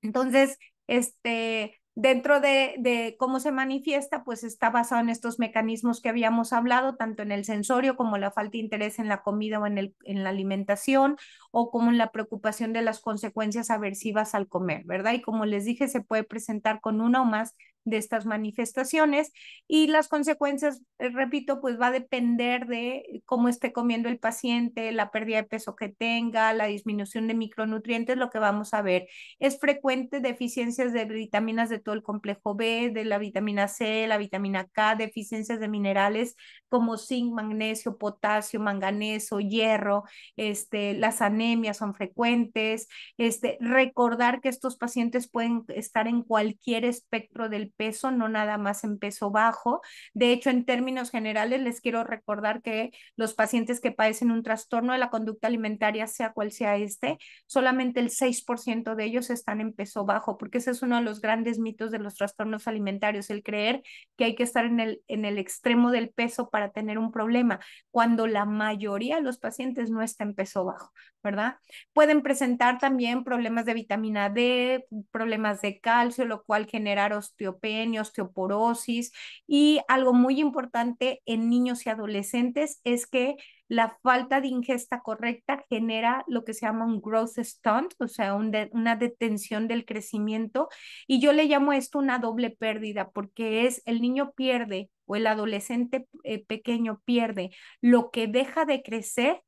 Entonces, este, dentro de, cómo se manifiesta, pues está basado en estos mecanismos que habíamos hablado, tanto en el sensorio como la falta de interés en la comida o en, en la alimentación, o como en la preocupación de las consecuencias aversivas al comer, ¿verdad? Y como les dije, se puede presentar con una o más de estas manifestaciones y las consecuencias, eh, repito, pues va a depender de cómo esté comiendo el paciente, la pérdida de peso que tenga, la disminución de micronutrientes, lo que vamos a ver. Es frecuente deficiencias de vitaminas de todo el complejo B, de la vitamina C, la vitamina K, deficiencias de minerales como zinc, magnesio, potasio, manganeso, hierro, este, las anemias son frecuentes, este, recordar que estos pacientes pueden estar en cualquier espectro del peso, no nada más en peso bajo. De hecho, en términos generales, les quiero recordar que los pacientes que padecen un trastorno de la conducta alimentaria, sea cual sea este, solamente el 6% de ellos están en peso bajo, porque ese es uno de los grandes mitos de los trastornos alimentarios, el creer que hay que estar en el, en el extremo del peso para tener un problema, cuando la mayoría de los pacientes no está en peso bajo, ¿verdad? Pueden presentar también problemas de vitamina D, problemas de calcio, lo cual generar osteopenia osteoporosis y algo muy importante en niños y adolescentes es que la falta de ingesta correcta genera lo que se llama un growth stunt, o sea, una detención del crecimiento. Y yo le llamo esto una doble pérdida, porque es el niño pierde o el adolescente eh, pequeño pierde lo que deja de crecer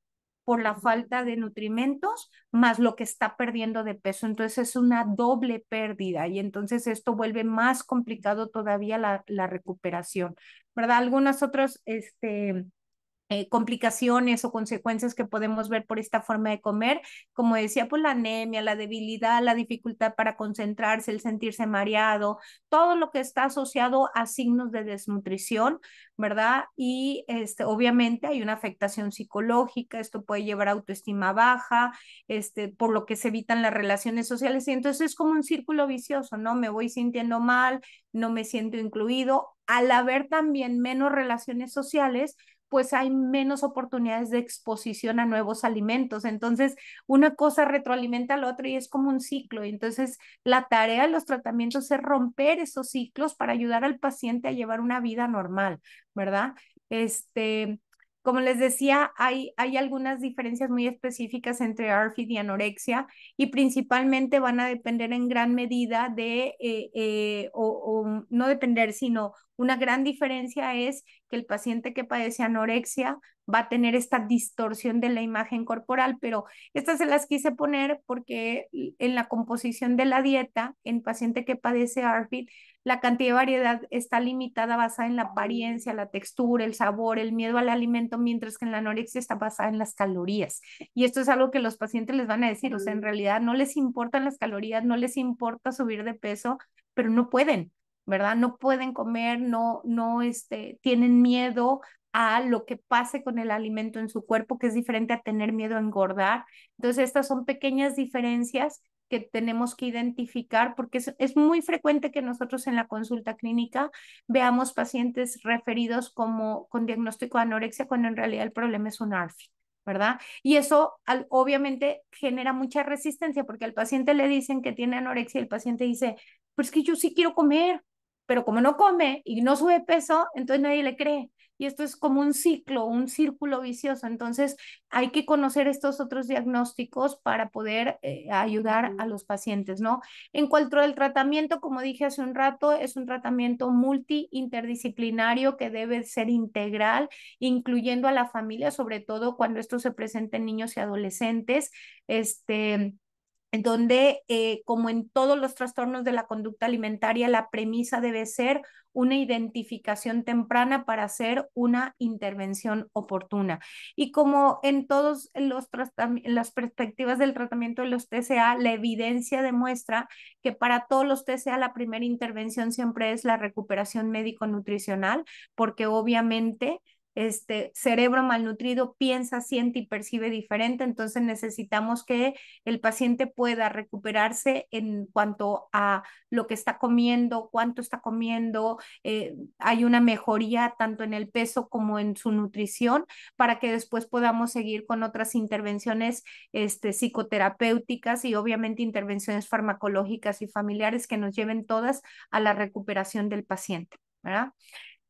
por la falta de nutrimentos más lo que está perdiendo de peso. Entonces es una doble pérdida y entonces esto vuelve más complicado todavía la, recuperación, ¿verdad? Algunas otras este, eh, complicaciones o consecuencias que podemos ver por esta forma de comer, como decía, pues la anemia, la debilidad, la dificultad para concentrarse, el sentirse mareado, todo lo que está asociado a signos de desnutrición, ¿verdad? Y este, obviamente hay una afectación psicológica, esto puede llevar a autoestima baja, este, por lo que se evitan las relaciones sociales, y entonces es como un círculo vicioso, ¿no? Me voy sintiendo mal, no me siento incluido, al haber también menos relaciones sociales, pues hay menos oportunidades de exposición a nuevos alimentos. Entonces, una cosa retroalimenta a la otra y es como un ciclo. Entonces, la tarea de los tratamientos es romper esos ciclos para ayudar al paciente a llevar una vida normal, ¿verdad? Este, como les decía, hay, hay algunas diferencias muy específicas entre ARFID y anorexia y principalmente van a depender en gran medida de, eh, eh, o, no depender, sino una gran diferencia es que el paciente que padece anorexia va a tener esta distorsión de la imagen corporal, pero estas se las quise poner porque en la composición de la dieta, en paciente que padece ARFID, la cantidad de variedad está limitada basada en la apariencia, la textura, el sabor, el miedo al alimento, mientras que en la anorexia está basada en las calorías. Y esto es algo que los pacientes les van a decir, o sea, en realidad no les importan las calorías, no les importa subir de peso, pero no pueden, ¿verdad? No pueden comer, no, no, este, tienen miedo a lo que pase con el alimento en su cuerpo, que es diferente a tener miedo a engordar. Entonces, estas son pequeñas diferencias que tenemos que identificar porque es, muy frecuente que nosotros en la consulta clínica veamos pacientes referidos como con diagnóstico de anorexia cuando en realidad el problema es un ARFI, ¿verdad? Y eso obviamente genera mucha resistencia porque al paciente le dicen que tiene anorexia y el paciente dice, pero pues es que yo sí quiero comer, pero como no come y no sube peso, entonces nadie le cree. Y esto es como un ciclo, un círculo vicioso. Entonces hay que conocer estos otros diagnósticos para poder eh, ayudar a los pacientes, ¿no? En cuanto al tratamiento, como dije hace un rato, es un tratamiento multi-interdisciplinario que debe ser integral, incluyendo a la familia, sobre todo cuando esto se presenta en niños y adolescentes. Este, en donde, eh, como en todos los trastornos de la conducta alimentaria, la premisa debe ser una identificación temprana para hacer una intervención oportuna. Y como en todas las perspectivas del tratamiento de los TCA, la evidencia demuestra que para todos los TCA la primera intervención siempre es la recuperación médico-nutricional, porque obviamente este cerebro malnutrido piensa, siente y percibe diferente, entonces necesitamos que el paciente pueda recuperarse en cuanto a lo que está comiendo, cuánto está comiendo, eh, hay una mejoría tanto en el peso como en su nutrición para que después podamos seguir con otras intervenciones este, psicoterapéuticas y obviamente intervenciones farmacológicas y familiares que nos lleven todas a la recuperación del paciente. ¿verdad?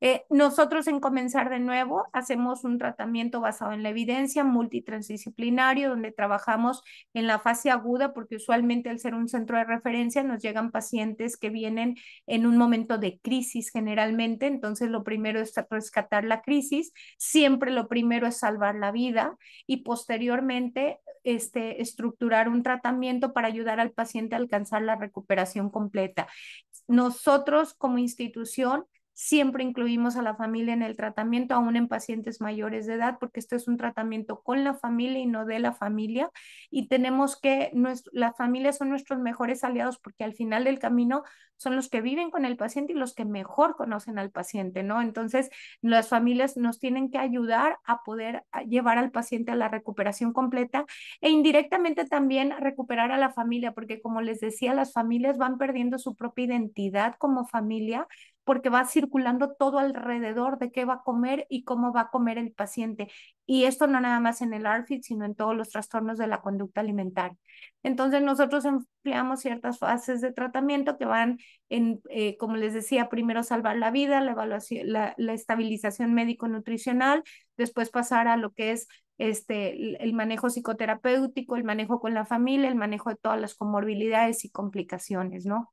Eh, nosotros en Comenzar de Nuevo hacemos un tratamiento basado en la evidencia multitransdisciplinario, donde trabajamos en la fase aguda, porque usualmente al ser un centro de referencia nos llegan pacientes que vienen en un momento de crisis generalmente, entonces lo primero es rescatar la crisis, siempre lo primero es salvar la vida y posteriormente este, estructurar un tratamiento para ayudar al paciente a alcanzar la recuperación completa. Nosotros como institución Siempre incluimos a la familia en el tratamiento, aún en pacientes mayores de edad, porque esto es un tratamiento con la familia y no de la familia. Y tenemos que, las familias son nuestros mejores aliados porque al final del camino son los que viven con el paciente y los que mejor conocen al paciente, ¿no? Entonces, las familias nos tienen que ayudar a poder llevar al paciente a la recuperación completa e indirectamente también recuperar a la familia, porque como les decía, las familias van perdiendo su propia identidad como familia porque va circulando todo alrededor de qué va a comer y cómo va a comer el paciente. Y esto no nada más en el ARFID, sino en todos los trastornos de la conducta alimentaria. Entonces nosotros empleamos ciertas fases de tratamiento que van en, eh, como les decía, primero salvar la vida, la la estabilización médico-nutricional, después pasar a lo que es este, el manejo psicoterapéutico, el manejo con la familia, el manejo de todas las comorbilidades y complicaciones, ¿no?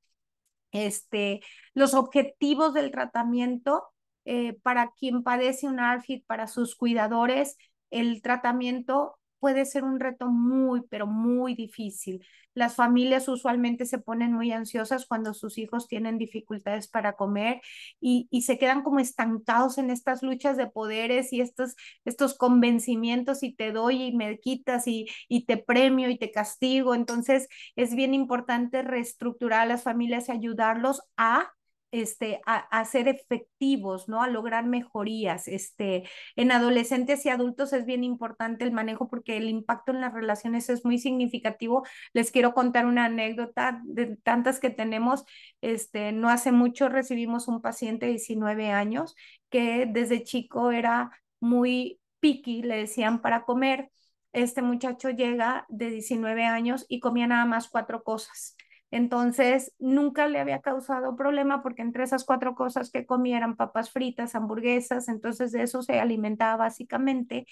este, los objetivos del tratamiento eh, para quien padece un ARFID, para sus cuidadores, el tratamiento puede ser un reto muy, pero muy difícil. Las familias usualmente se ponen muy ansiosas cuando sus hijos tienen dificultades para comer y, se quedan como estancados en estas luchas de poderes y estos, estos convencimientos y te doy y me quitas y, y te premio y te castigo. Entonces es bien importante reestructurar a las familias y ayudarlos a este, a, hacer ser efectivos, ¿no? A lograr mejorías. Este, en adolescentes y adultos es bien importante el manejo porque el impacto en las relaciones es muy significativo. Les quiero contar una anécdota de tantas que tenemos. Este, no hace mucho recibimos un paciente de 19 años que desde chico era muy picky, le decían para comer. Este muchacho llega de 19 años y comía nada más cuatro cosas entonces, nunca le había causado problema porque entre esas cuatro cosas que eran papas fritas, hamburguesas, entonces de eso se alimentaba básicamente.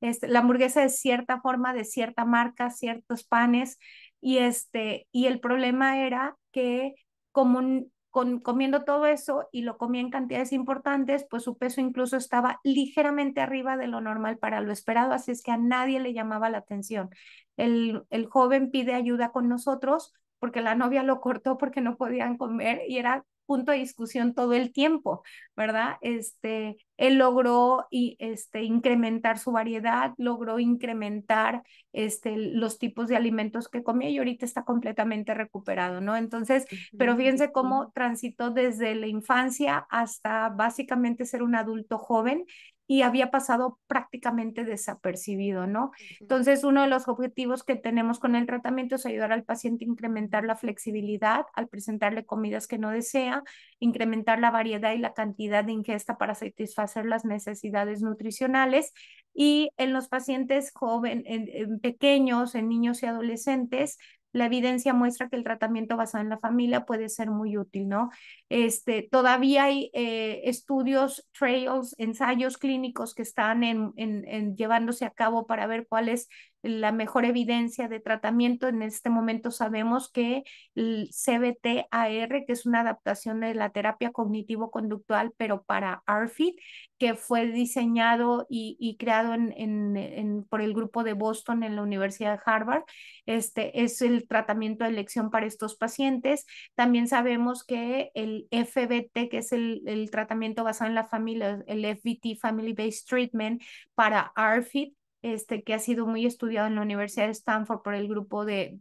Este, la hamburguesa de cierta forma, de cierta marca, ciertos panes, y, este, y el problema era que como comiendo todo eso y lo comía en cantidades importantes, pues su peso incluso estaba ligeramente arriba de lo normal para lo esperado, así es que a nadie le llamaba la atención. el joven pide ayuda con nosotros porque la novia lo cortó porque no podían comer y era punto de discusión todo el tiempo, ¿verdad? Este, él logró y, este, incrementar su variedad, logró incrementar este, los tipos de alimentos que comía y ahorita está completamente recuperado, ¿no? Entonces, pero fíjense cómo transitó desde la infancia hasta básicamente ser un adulto joven y había pasado prácticamente desapercibido, ¿no? Entonces, uno de los objetivos que tenemos con el tratamiento es ayudar al paciente a incrementar la flexibilidad al presentarle comidas que no desea, incrementar la variedad y la cantidad de ingesta para satisfacer las necesidades nutricionales y en los pacientes jóvenes, pequeños, en niños y adolescentes, la evidencia muestra que el tratamiento basado en la familia puede ser muy útil, ¿no? Este, todavía hay eh, estudios, trails, ensayos clínicos que están en, en, en llevándose a cabo para ver cuál es la mejor evidencia de tratamiento. En este momento sabemos que el cbt que es una adaptación de la terapia cognitivo-conductual, pero para ARFID, que fue diseñado y, creado en, por el grupo de Boston en la Universidad de Harvard, este es el tratamiento de elección para estos pacientes. También sabemos que el FBT, que es el, el tratamiento basado en la familia, el FBT, Family Based Treatment, para ARFID, este, que ha sido muy estudiado en la Universidad de Stanford por el grupo de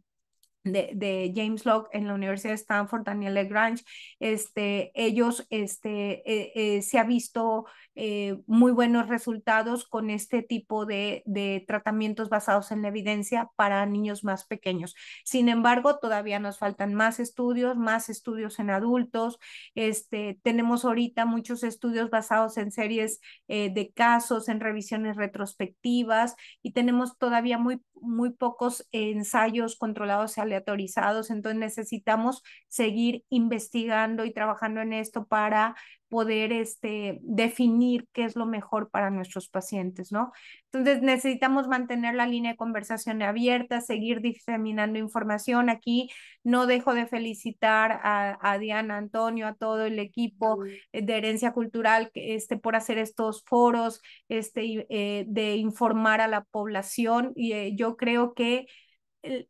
de, James Locke en la Universidad de Stanford, Daniel Grange este, ellos este, eh, eh, se ha visto eh, muy buenos resultados con este tipo de, tratamientos basados en la evidencia para niños más pequeños. Sin embargo, todavía nos faltan más estudios, más estudios en adultos. Este, tenemos ahorita muchos estudios basados en series de casos, en revisiones retrospectivas y tenemos todavía muy muy pocos ensayos controlados y aleatorizados, entonces necesitamos seguir investigando y trabajando en esto para poder este, definir qué es lo mejor para nuestros pacientes, ¿no? Entonces necesitamos mantener la línea de conversación abierta, seguir diseminando información. Aquí no dejo de felicitar a, Diana, Antonio, a todo el equipo de herencia cultural este, por hacer estos foros, este, eh, de informar a la población. Y eh, yo creo que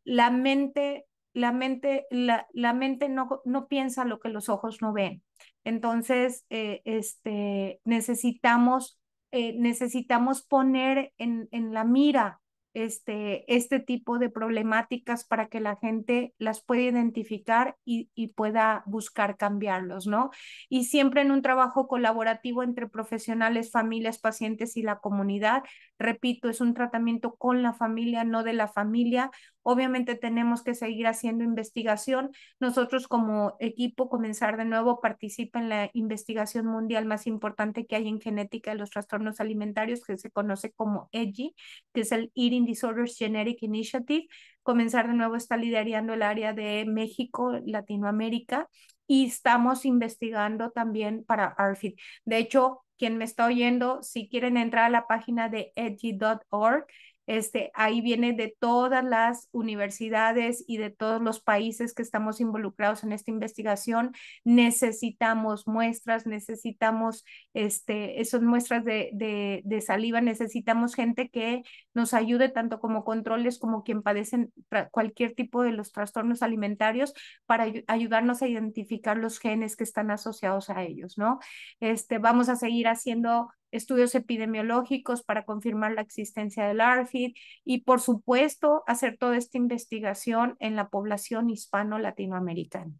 la mente, la mente, la mente no, no piensa lo que los ojos no ven. Entonces, eh, este, necesitamos, eh, necesitamos poner en, la mira este, este tipo de problemáticas para que la gente las pueda identificar y, y, pueda buscar cambiarlos, ¿no? Y siempre en un trabajo colaborativo entre profesionales, familias, pacientes y la comunidad, Repito, es un tratamiento con la familia, no de la familia. Obviamente tenemos que seguir haciendo investigación. Nosotros como equipo comenzar de nuevo participa en la investigación mundial más importante que hay en genética de los trastornos alimentarios, que se conoce como EGI, que es el Eating Disorders Genetic Initiative, comenzar de nuevo está liderando el área de México, Latinoamérica, y estamos investigando también para ARFID. De hecho, quien me está oyendo, si quieren entrar a la página de edgy.org este, ahí viene de todas las universidades y de todos los países que estamos involucrados en esta investigación. Necesitamos muestras, necesitamos este, esas muestras de, saliva, necesitamos gente que nos ayude tanto como controles como quien padecen cualquier tipo de los trastornos alimentarios para ayudarnos a identificar los genes que están asociados a ellos, ¿no? Este, vamos a seguir haciendo estudios epidemiológicos para confirmar la existencia del ARFID y, por supuesto, hacer toda esta investigación en la población hispano-latinoamericana.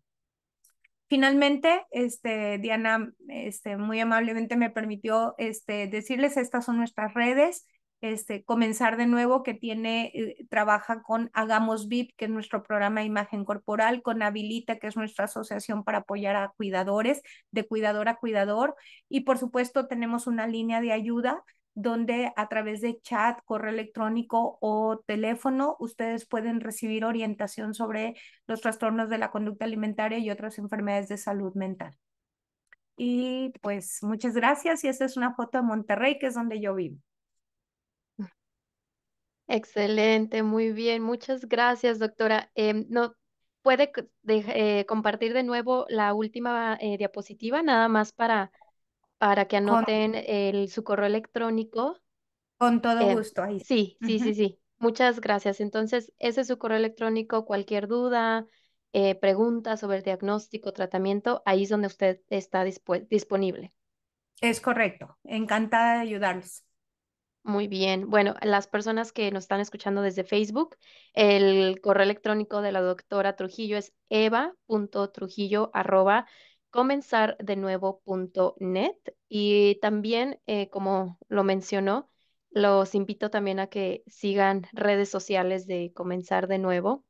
Finalmente, este, Diana este, muy amablemente me permitió este, decirles, estas son nuestras redes. Este, comenzar de nuevo, que tiene, eh, trabaja con Hagamos VIP, que es nuestro programa de imagen corporal, con Habilita, que es nuestra asociación para apoyar a cuidadores, de cuidador a cuidador. Y por supuesto, tenemos una línea de ayuda donde a través de chat, correo electrónico o teléfono ustedes pueden recibir orientación sobre los trastornos de la conducta alimentaria y otras enfermedades de salud mental. Y pues muchas gracias y esta es una foto de Monterrey, que es donde yo vivo. Excelente, muy bien. Muchas
gracias, doctora. Em, no, ¿Puede eh, compartir de nuevo la última eh, diapositiva, nada más para, para que anoten el, su correo electrónico? Con todo eh, gusto. Ahí. Sí, sí, sí, sí. Muchas gracias. Entonces, ese es su correo electrónico. Cualquier duda, pregunta sobre el diagnóstico, tratamiento, ahí es donde usted está disponible.
Es correcto. Encantada de
ayudarlos muy bien. Bueno, las personas que nos están escuchando desde Facebook, el correo electrónico de la doctora Trujillo es eva.trujillo.comenzardenuevo.net Y también, eh, como lo mencionó, los invito también a que sigan redes sociales de comenzar de nuevo.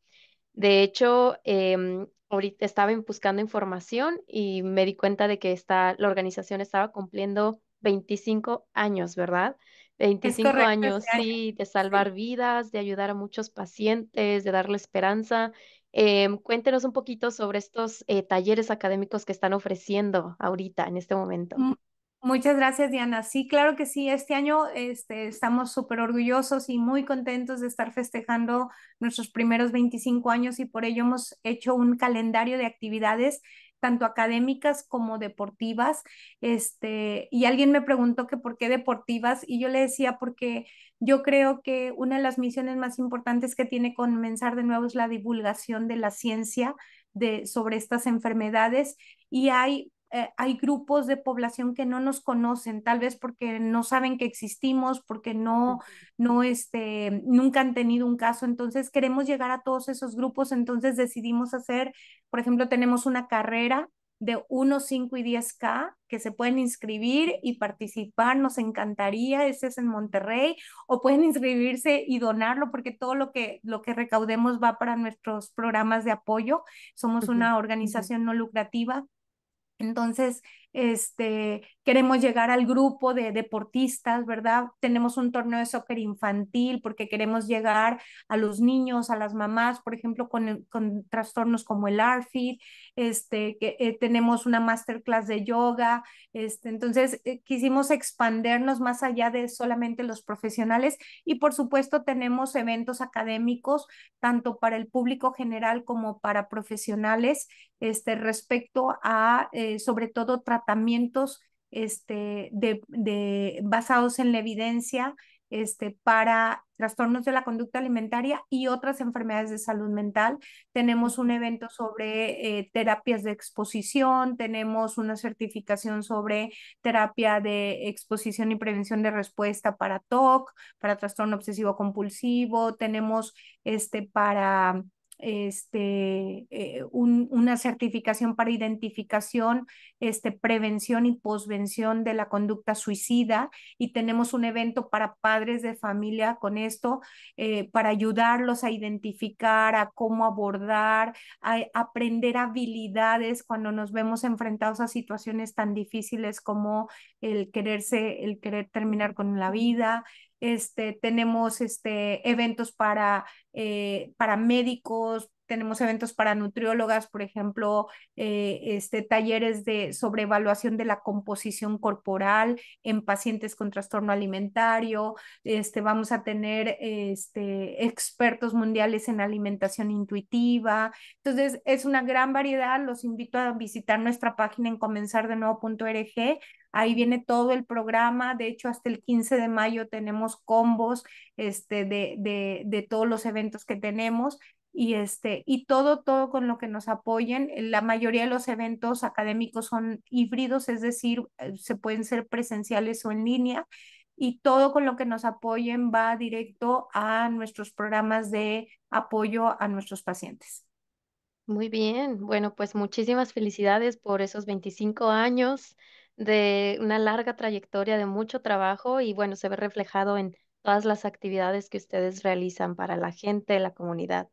De hecho, em, ahorita estaba buscando información y me di cuenta de que esta, la organización estaba cumpliendo 25 años, ¿verdad? 25 años, sí, de salvar vidas, de ayudar a muchos pacientes, de darle esperanza. Em, cuéntenos un poquito sobre estos eh, talleres académicos que están ofreciendo ahorita, en este momento.
Muchas gracias, Diana. Sí, claro que sí. Este año este, estamos súper orgullosos y muy contentos de estar festejando nuestros primeros 25 años y por ello hemos hecho un calendario de actividades tanto académicas como deportivas. Este, y alguien me preguntó que por qué deportivas y yo le decía porque yo creo que una de las misiones más importantes que tiene Comenzar de nuevo es la divulgación de la ciencia de, sobre estas enfermedades y hay eh, hay grupos de población que no nos conocen, tal vez porque no saben que existimos, porque no, no, este, nunca han tenido un caso. Entonces queremos llegar a todos esos grupos, entonces decidimos hacer, por ejemplo, tenemos una carrera de 1, 5 y 10K que se pueden inscribir y participar, nos encantaría, ese es en Monterrey, o pueden inscribirse y donarlo porque todo lo que, lo que recaudemos va para nuestros programas de apoyo. Somos una organización no lucrativa entonces, este, queremos llegar al grupo de deportistas, ¿verdad? Tenemos un torneo de soccer infantil porque queremos llegar a los niños, a las mamás, por ejemplo, con, trastornos como el ARFID, este, que, eh, tenemos una masterclass de yoga, este, entonces eh, quisimos expandernos más allá de solamente los profesionales y por supuesto tenemos eventos académicos tanto para el público general como para profesionales este, respecto a, eh, sobre todo, tratamientos este, de, de, basados en la evidencia este, para trastornos de la conducta alimentaria y otras enfermedades de salud mental. Tenemos un evento sobre eh, terapias de exposición, tenemos una certificación sobre terapia de exposición y prevención de respuesta para TOC, para trastorno obsesivo compulsivo, tenemos este para este, eh, una certificación para identificación, este, prevención y posvención de la conducta suicida y tenemos un evento para padres de familia con esto, eh, para ayudarlos a identificar, a cómo abordar, a, a aprender habilidades cuando nos vemos enfrentados a situaciones tan difíciles como el quererse, el querer terminar con la vida, este, tenemos este, eventos eh, para, médicos, tenemos eventos para nutriólogas, por ejemplo, eh, este, talleres de sobre evaluación de la composición corporal en pacientes con trastorno alimentario, vamos a tener expertos mundiales en alimentación intuitiva. Entonces, es una gran variedad, los invito a visitar nuestra página en comenzardenuevo.org Ahí viene todo el programa. De hecho, hasta el 15 de mayo tenemos combos este, de, todos los eventos que tenemos y este y todo todo con lo que nos apoyen la mayoría de los eventos académicos son híbridos es decir eh, se pueden ser presenciales o en línea y todo con lo que nos apoyen va directo a nuestros programas de apoyo a nuestros pacientes muy bien bueno pues muchísimas felicidades por
esos 25 años de una larga trayectoria de mucho trabajo y bueno, se ve reflejado en todas las actividades que ustedes realizan para la gente, la comunidad.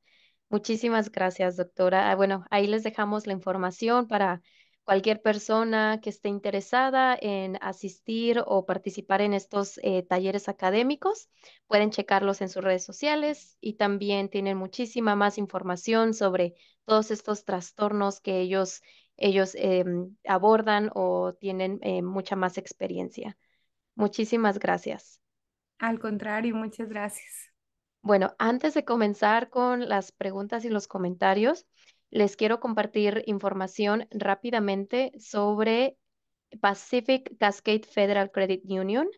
Muchísimas gracias, doctora. Ah, bueno, ahí les dejamos la información para cualquier persona que esté interesada en asistir o participar en estos eh, talleres académicos, pueden checarlos en sus redes sociales y también tienen muchísima más información sobre todos estos trastornos que ellos ellos em, abordan o tienen eh, mucha más experiencia. Muchísimas gracias.
Al contrario, muchas gracias.
Bueno, antes de comenzar con las preguntas y los comentarios, les quiero compartir información rápidamente sobre Pacific Cascade Federal Credit Union.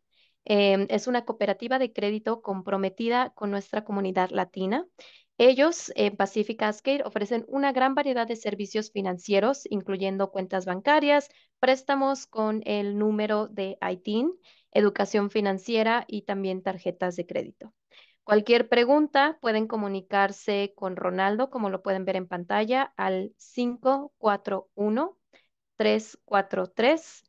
Em, es una cooperativa de crédito comprometida con nuestra comunidad latina. Ellos, en Pacific Cascade, ofrecen una gran variedad de servicios financieros, incluyendo cuentas bancarias, préstamos con el número de ITIN, educación financiera y también tarjetas de crédito. Cualquier pregunta pueden comunicarse con Ronaldo, como lo pueden ver en pantalla, al 541 343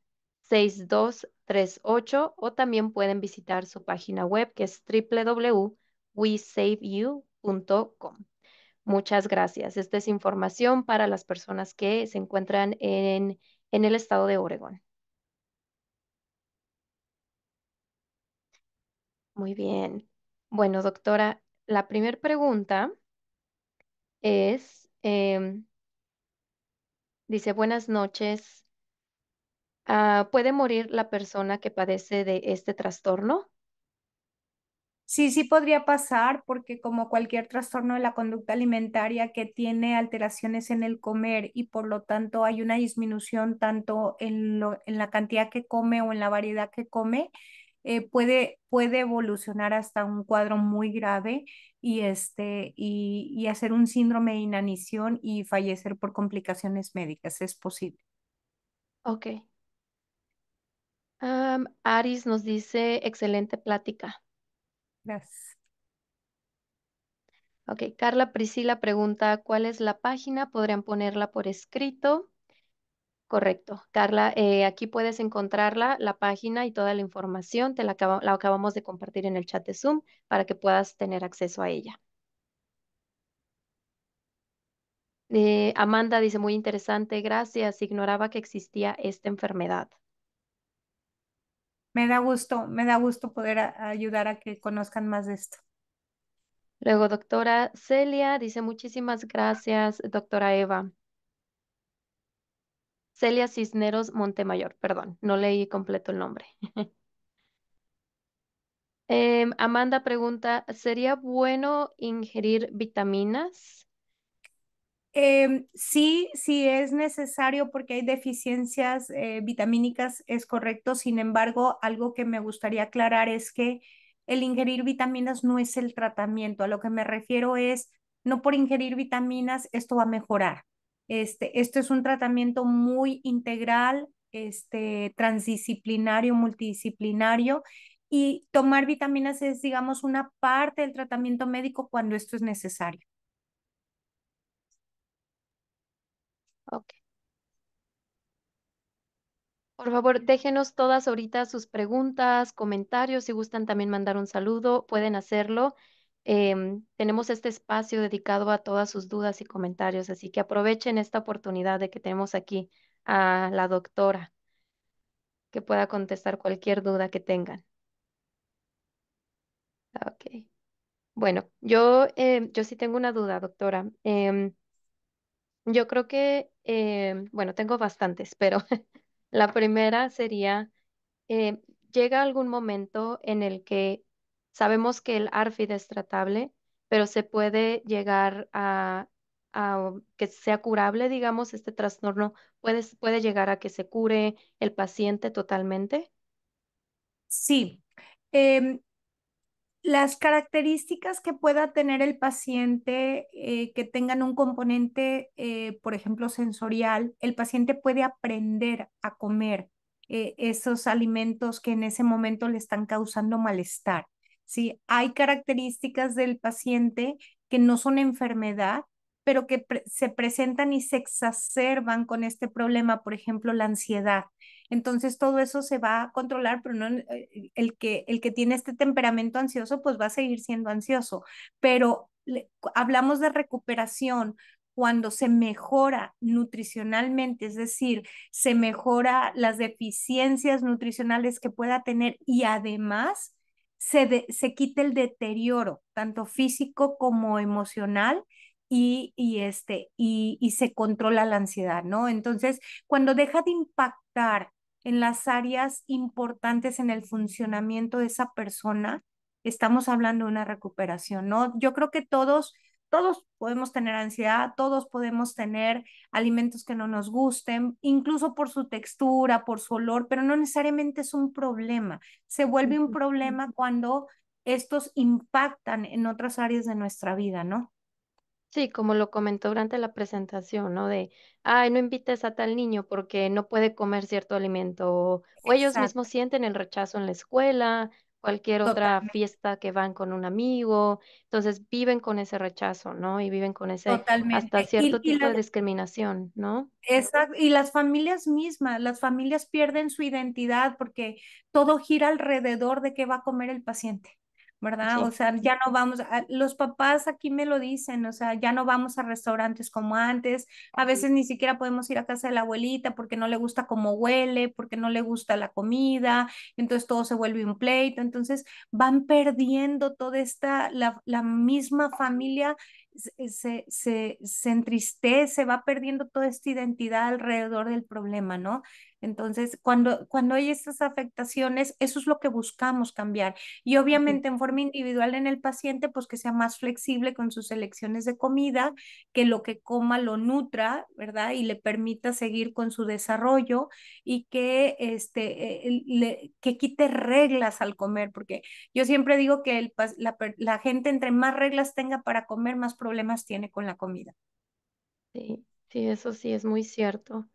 6238 o también pueden visitar su página web que es www.wesaveyou.com. Muchas gracias. Esta es información para las personas que se encuentran en, el estado de Oregón. Muy bien. Bueno, doctora, la primera pregunta es, em, dice, buenas noches.
Ah, ¿Puede morir la persona que padece de este trastorno? Sí, sí podría pasar porque como cualquier trastorno de la conducta alimentaria que tiene alteraciones en el comer y por lo tanto hay una disminución tanto en, lo, en la cantidad que come o en la variedad que come, eh, puede, puede evolucionar hasta un cuadro muy grave y, este, y, y hacer un síndrome de inanición y fallecer por complicaciones médicas. Es posible.
Ok. Aris nos dice, excelente plática. Gracias. Ok, Carla Priscila pregunta, ¿cuál es la página? ¿Podrían ponerla por escrito? Correcto. Carla, eh, aquí puedes encontrarla, la página y toda la información. Te la, acabamos de compartir en el chat de Zoom para que puedas tener acceso a ella. Eh, Amanda dice, muy interesante, gracias, ignoraba que
existía esta enfermedad me da gusto, me da gusto poder ayudar a que conozcan más de esto.
Luego, doctora Celia dice muchísimas gracias, doctora Eva. Celia Cisneros Montemayor, perdón, no leí completo el nombre. Em, Amanda pregunta, ¿sería bueno ingerir vitaminas?
Em, sí, sí es necesario porque hay deficiencias eh, vitamínicas, es correcto. Sin embargo, algo que me gustaría aclarar es que el ingerir vitaminas no es el tratamiento. A lo que me refiero es, no por ingerir vitaminas esto va a mejorar. Este, esto es un tratamiento muy integral, este, transdisciplinario, multidisciplinario. Y tomar vitaminas es, digamos, una parte del tratamiento médico cuando esto es necesario.
Ok. Por favor, déjenos todas ahorita sus preguntas, comentarios. Si gustan también mandar un saludo, pueden hacerlo. Em, tenemos este espacio dedicado a todas sus dudas y comentarios, así que aprovechen esta oportunidad de que tenemos aquí a la doctora que pueda contestar cualquier duda que tengan. Ok. Bueno, yo, em, yo sí tengo una duda, doctora. Em, yo creo que, eh, bueno, tengo bastantes, pero la ah. primera sería, eh, llega algún momento en el que sabemos que el ARFID es tratable, pero se puede llegar a, que sea curable, digamos, este trastorno puede, puede llegar
a que se cure el paciente totalmente. Sí, em, las características que pueda tener el paciente eh, que tengan un componente, eh, por ejemplo, sensorial, el paciente puede aprender a comer eh, esos alimentos que en ese momento le están causando malestar. Hay características del paciente que no son enfermedad, pero que se presentan y se exacerban con este problema, por ejemplo, la ansiedad. Entonces todo eso se va a controlar, pero no eh, eh, el que el que tiene este temperamento ansioso pues va a seguir siendo ansioso, pero hablamos de recuperación cuando se mejora nutricionalmente, es decir, se mejora las deficiencias nutricionales que pueda tener y además se, se quita el deterioro, tanto físico como emocional, y, este, y, y se controla la ansiedad, ¿no? Entonces, cuando deja de impactar en las áreas importantes en el funcionamiento de esa persona, estamos hablando de una recuperación, ¿no? Yo creo que todos, todos podemos tener ansiedad, todos podemos tener alimentos que no nos gusten, incluso por su textura, por su olor, pero no necesariamente es un problema. Se vuelve un problema cuando estos impactan en otras áreas de nuestra vida, ¿no?
Sí, como lo comentó durante la presentación, ¿no? De, ay, no invites a tal niño porque no puede comer cierto alimento, o, ellos mismos sienten el rechazo en la escuela, cualquier otra fiesta que van con un amigo, entonces viven con ese rechazo, ¿no? Y viven con ese hasta cierto tipo de discriminación,
¿no? Exacto, y las familias mismas, las familias pierden su identidad porque todo gira alrededor de qué va a comer el paciente. ¿verdad? O sea, ya no vamos, a, ah, los papás aquí me lo dicen, o sea, ya no vamos a restaurantes como antes, a veces ni siquiera podemos ir a casa de la abuelita porque no le gusta cómo huele, porque no le gusta la comida, entonces todo se vuelve un pleito, entonces van perdiendo toda esta, la, misma familia eh, se, se entristece, va perdiendo toda esta identidad alrededor del problema, ¿no? Entonces, cuando, hay estas afectaciones, eso es lo que buscamos cambiar. Y obviamente en forma individual en el paciente, pues que sea más flexible con sus elecciones de comida, que lo que coma lo nutra, ¿verdad? Y le permita seguir con su desarrollo y que, este, le, que quite reglas al comer, porque yo siempre digo que la, la gente entre más reglas tenga para comer, más problemas tiene con la comida.
Sí, sí, eso sí es muy cierto.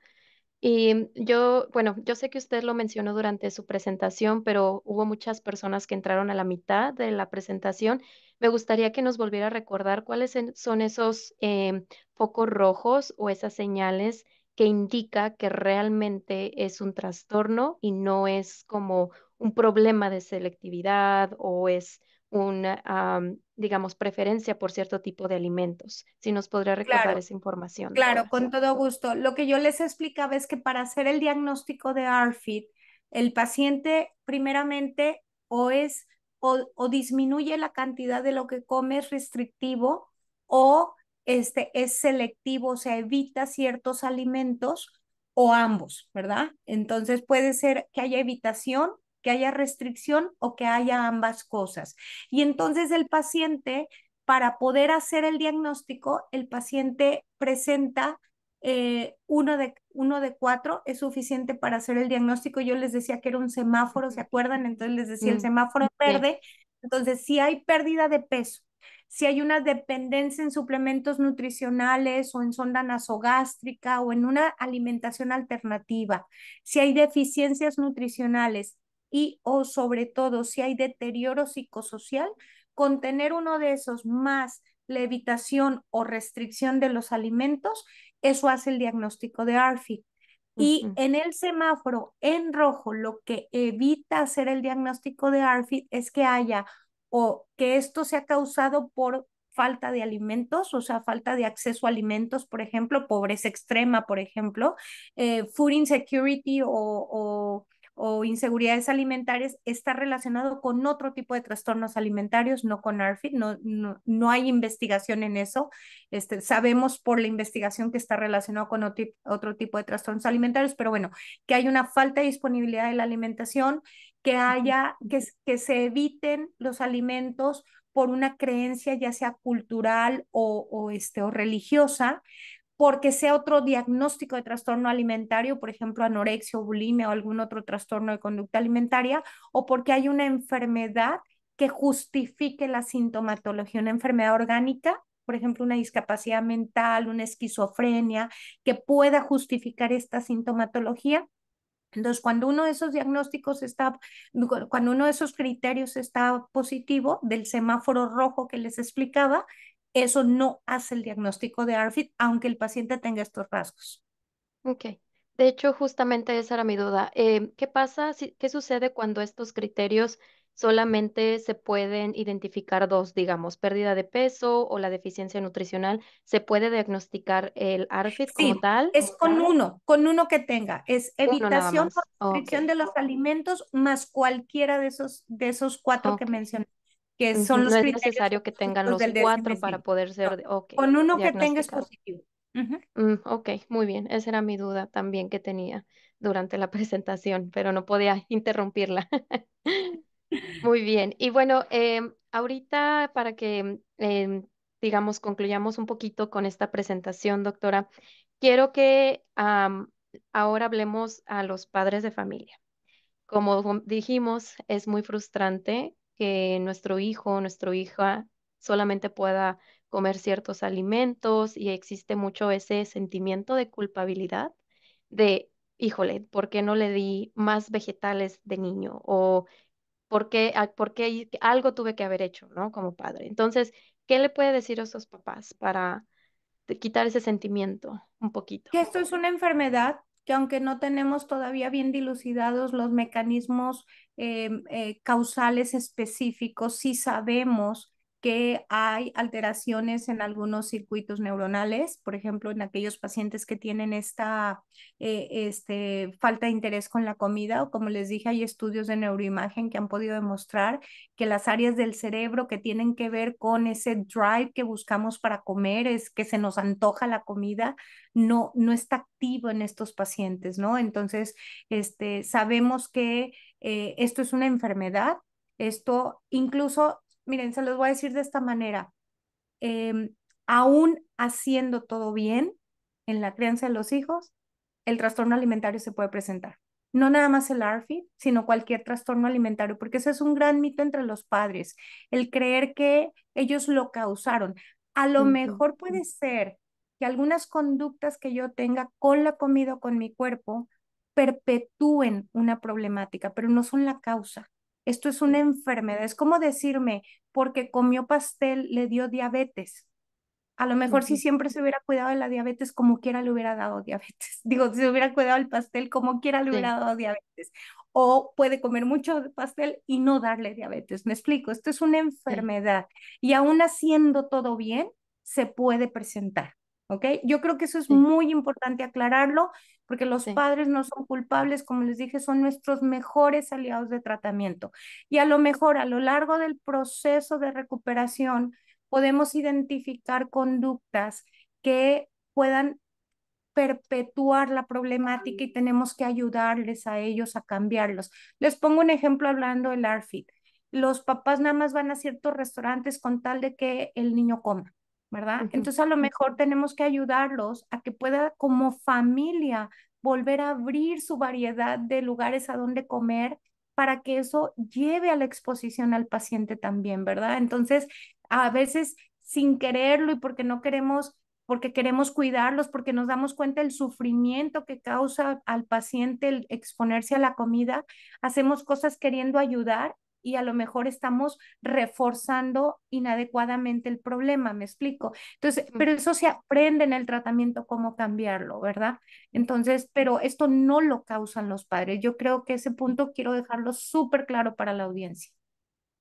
Y yo, bueno, yo sé que usted lo mencionó durante su presentación, pero hubo muchas personas que entraron a la mitad de la presentación. Me gustaría que nos volviera a recordar cuáles son esos em, focos rojos o esas señales que indica que realmente es un trastorno y no es como un problema de selectividad o es una, digamos, preferencia por cierto tipo de alimentos. Si nos podría recordar esa información. Claro, con
todo gusto. Lo que yo les explicaba es que para hacer el diagnóstico de ARFID, el paciente primeramente o es o, disminuye la cantidad de lo que come es restrictivo o este es selectivo, o sea, evita ciertos alimentos o ambos, ¿verdad? Entonces puede ser que haya evitación que haya restricción o que haya ambas cosas. Y entonces el paciente, para poder hacer el diagnóstico, el paciente presenta eh, uno, de, uno de cuatro es suficiente para hacer el diagnóstico. Yo les decía que era un semáforo, ¿se acuerdan? Entonces les decía, el mm, semáforo verde. Entonces, si hay pérdida de peso, si hay una dependencia en suplementos nutricionales o en sonda nasogástrica o en una alimentación alternativa, si hay deficiencias nutricionales y o sobre todo si hay deterioro psicosocial, con tener uno de esos más levitación o restricción de los alimentos, eso hace el diagnóstico de ARFID, Y en el semáforo en rojo, lo que evita hacer el diagnóstico de ARFID es que haya o que esto sea causado por falta de alimentos, o sea, falta de acceso a alimentos, por ejemplo, pobreza extrema, por ejemplo, eh, food insecurity o o inseguridades alimentarias está relacionado con otro tipo de trastornos alimentarios, no con ARFID, no, no, hay investigación en eso. Este, sabemos por la investigación que está relacionado con otro, tipo de trastornos alimentarios, pero bueno, que hay una falta de disponibilidad de la alimentación, que haya, que, que se eviten los alimentos por una creencia ya sea cultural o, o, este, o religiosa, porque sea otro diagnóstico de trastorno alimentario, por ejemplo, anorexia o bulimia o algún otro trastorno de conducta alimentaria, o porque hay una enfermedad que justifique la sintomatología, una enfermedad orgánica, por ejemplo, una discapacidad mental, una esquizofrenia, que pueda justificar esta sintomatología. Entonces, cuando uno de esos diagnósticos está, cuando uno de esos criterios está positivo del semáforo rojo que les explicaba, eso no hace el diagnóstico de ARFID, aunque el paciente tenga estos rasgos. Ok. De hecho,
justamente esa era mi duda. Eh, ¿Qué pasa, qué sucede cuando estos criterios solamente se pueden identificar dos, digamos, pérdida de peso o la deficiencia nutricional. ¿Se puede diagnosticar el ARFID como tal? Es con uno, con uno que tenga. Es evitación o restricción
de los alimentos más cualquiera de esos, de esos cuatro que mencioné son no es necesario que tengan los cuatro
para poder ser, con uno que tengas positivo. Mm, ok, muy bien, esa era mi duda también que tenía durante la presentación, pero no podía interrumpirla. muy bien, y bueno, em, ahorita para que, em, digamos, concluyamos un poquito con esta presentación, doctora, quiero que ahora hablemos a los padres de familia. Como dijimos, es muy frustrante que nuestro hijo, nuestra hija solamente pueda comer ciertos alimentos y existe mucho ese sentimiento de culpabilidad de, híjole, ¿por qué no le di más vegetales de niño? O ¿por qué, algo tuve que haber hecho, ¿no? Como padre. Entonces, ¿qué le puede decir a esos papás para quitar ese sentimiento un poquito?
Que esto es una enfermedad que aunque no tenemos todavía bien dilucidados los mecanismos em, eh, causales específicos, sí sabemos que hay alteraciones en algunos circuitos neuronales, por ejemplo, en aquellos pacientes que tienen esta eh, este, falta de interés con la comida, o como les dije, hay estudios de neuroimagen que han podido demostrar que las áreas del cerebro que tienen que ver con ese drive que buscamos para comer, es que se nos antoja la comida, no, no está activo en estos pacientes, ¿no? Entonces, este, sabemos que eh, esto es una enfermedad, esto incluso miren, se los voy a decir de esta manera, em, aún haciendo todo bien en la crianza de los hijos, el trastorno alimentario se puede presentar. No nada más el ARFID, sino cualquier trastorno alimentario, porque ese es un gran mito entre los padres, el creer que ellos lo causaron. A lo mejor puede ser que algunas conductas que yo tenga con la comida o con mi cuerpo perpetúen una problemática, pero no son la causa. Esto es una enfermedad. Es como decirme, porque comió pastel le dio diabetes. A lo mejor si siempre se hubiera cuidado de la diabetes, como quiera le hubiera dado diabetes. Digo, si se hubiera cuidado el pastel, como quiera le hubiera dado diabetes. O puede comer mucho pastel y no darle diabetes. Me explico, esto es una enfermedad. Y aún haciendo todo bien, se puede presentar. ¿ok? Yo creo que eso es muy importante aclararlo, porque los padres no son culpables, como les dije, son nuestros mejores aliados de tratamiento. Y a lo mejor a lo largo del proceso de recuperación podemos identificar conductas que puedan perpetuar la problemática y tenemos que ayudarles a ellos a cambiarlos. Les pongo un ejemplo hablando del arfit. Los papás nada más van a ciertos restaurantes con tal de que el niño coma. Entonces a lo mejor tenemos que ayudarlos a que pueda como familia volver a abrir su variedad de lugares a donde comer para que eso lleve a la exposición al paciente también, ¿verdad? Entonces, a veces sin quererlo y porque no queremos, porque queremos cuidarlos, porque nos damos cuenta del sufrimiento que causa al paciente el exponerse a la comida, hacemos cosas queriendo ayudar y a lo mejor estamos reforzando inadecuadamente el problema, me explico. Entonces, pero eso se aprende en el tratamiento cómo cambiarlo, ¿verdad? Entonces, pero esto no lo causan los padres. Yo creo que ese punto quiero dejarlo súper claro para la audiencia.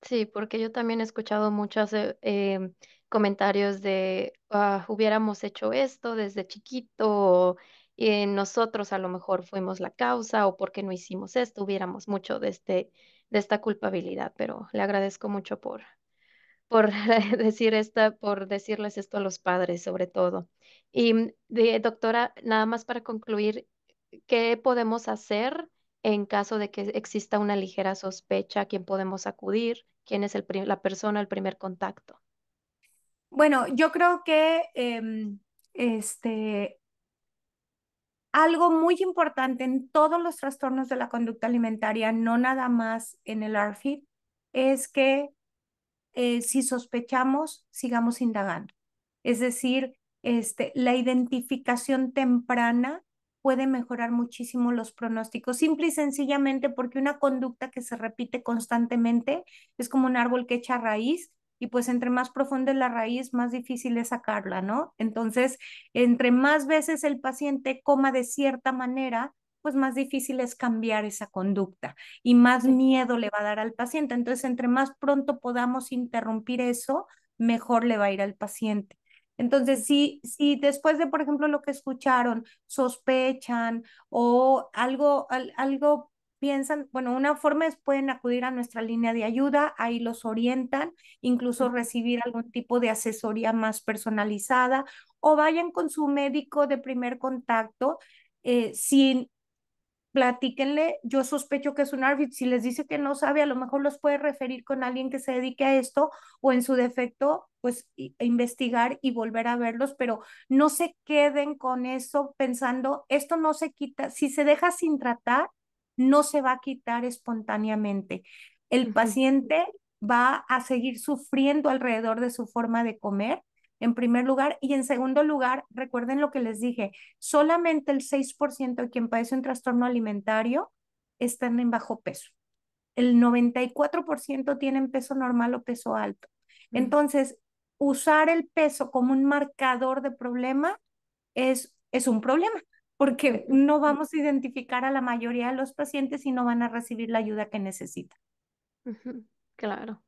Sí, porque yo también he escuchado muchos eh, em, comentarios de ah, hubiéramos hecho esto desde chiquito nosotros a lo mejor fuimos la causa o porque no hicimos esto, hubiéramos mucho de este de esta culpabilidad, pero le agradezco mucho por, por decir esta, por decirles esto a los padres sobre todo. Y mm, doctora, nada más para concluir, ¿qué podemos hacer en caso de que exista una ligera sospecha? ¿A quién podemos acudir? ¿Quién es la persona, el primer contacto?
Bueno, yo creo que em, este, algo muy importante en todos los trastornos de la conducta alimentaria, no nada más en el ARFID, es que eh, si sospechamos, sigamos indagando. Es decir, este, la identificación temprana puede mejorar muchísimo los pronósticos, simple y sencillamente porque una conducta que se repite constantemente es como un árbol que echa raíz y pues entre más profunda es la raíz, más difícil es sacarla, ¿no? Entonces, entre más veces el paciente coma de cierta manera, pues más difícil es cambiar esa conducta y más miedo le va a dar al paciente. Entonces, entre más pronto podamos interrumpir eso, mejor le va a ir al paciente. Entonces, si, si después de, por ejemplo, lo que escucharon, sospechan o algo, algo piensan, bueno, una forma es pueden acudir a nuestra línea de ayuda, ahí los orientan, incluso recibir algún tipo de asesoría más personalizada o vayan con su médico de primer contacto. Eh, platíquenle, yo sospecho que es un árbitro, si les dice que no sabe, a lo mejor los puede referir con alguien que se dedique a esto o en su defecto, pues e investigar y volver a verlos, pero no se queden con eso pensando, esto no se quita, si se deja sin tratar, no se va a quitar espontáneamente. El paciente va a seguir sufriendo alrededor de su forma de comer, en primer lugar. Y en segundo lugar, recuerden lo que les dije, solamente el 6% de quien padece un trastorno alimentario están en bajo peso. El 94% tienen peso normal o peso alto. Entonces, usar el peso como un marcador de problema es, es un problema porque no vamos a identificar a la mayoría de los pacientes y no van a recibir la ayuda que necesitan. Claro.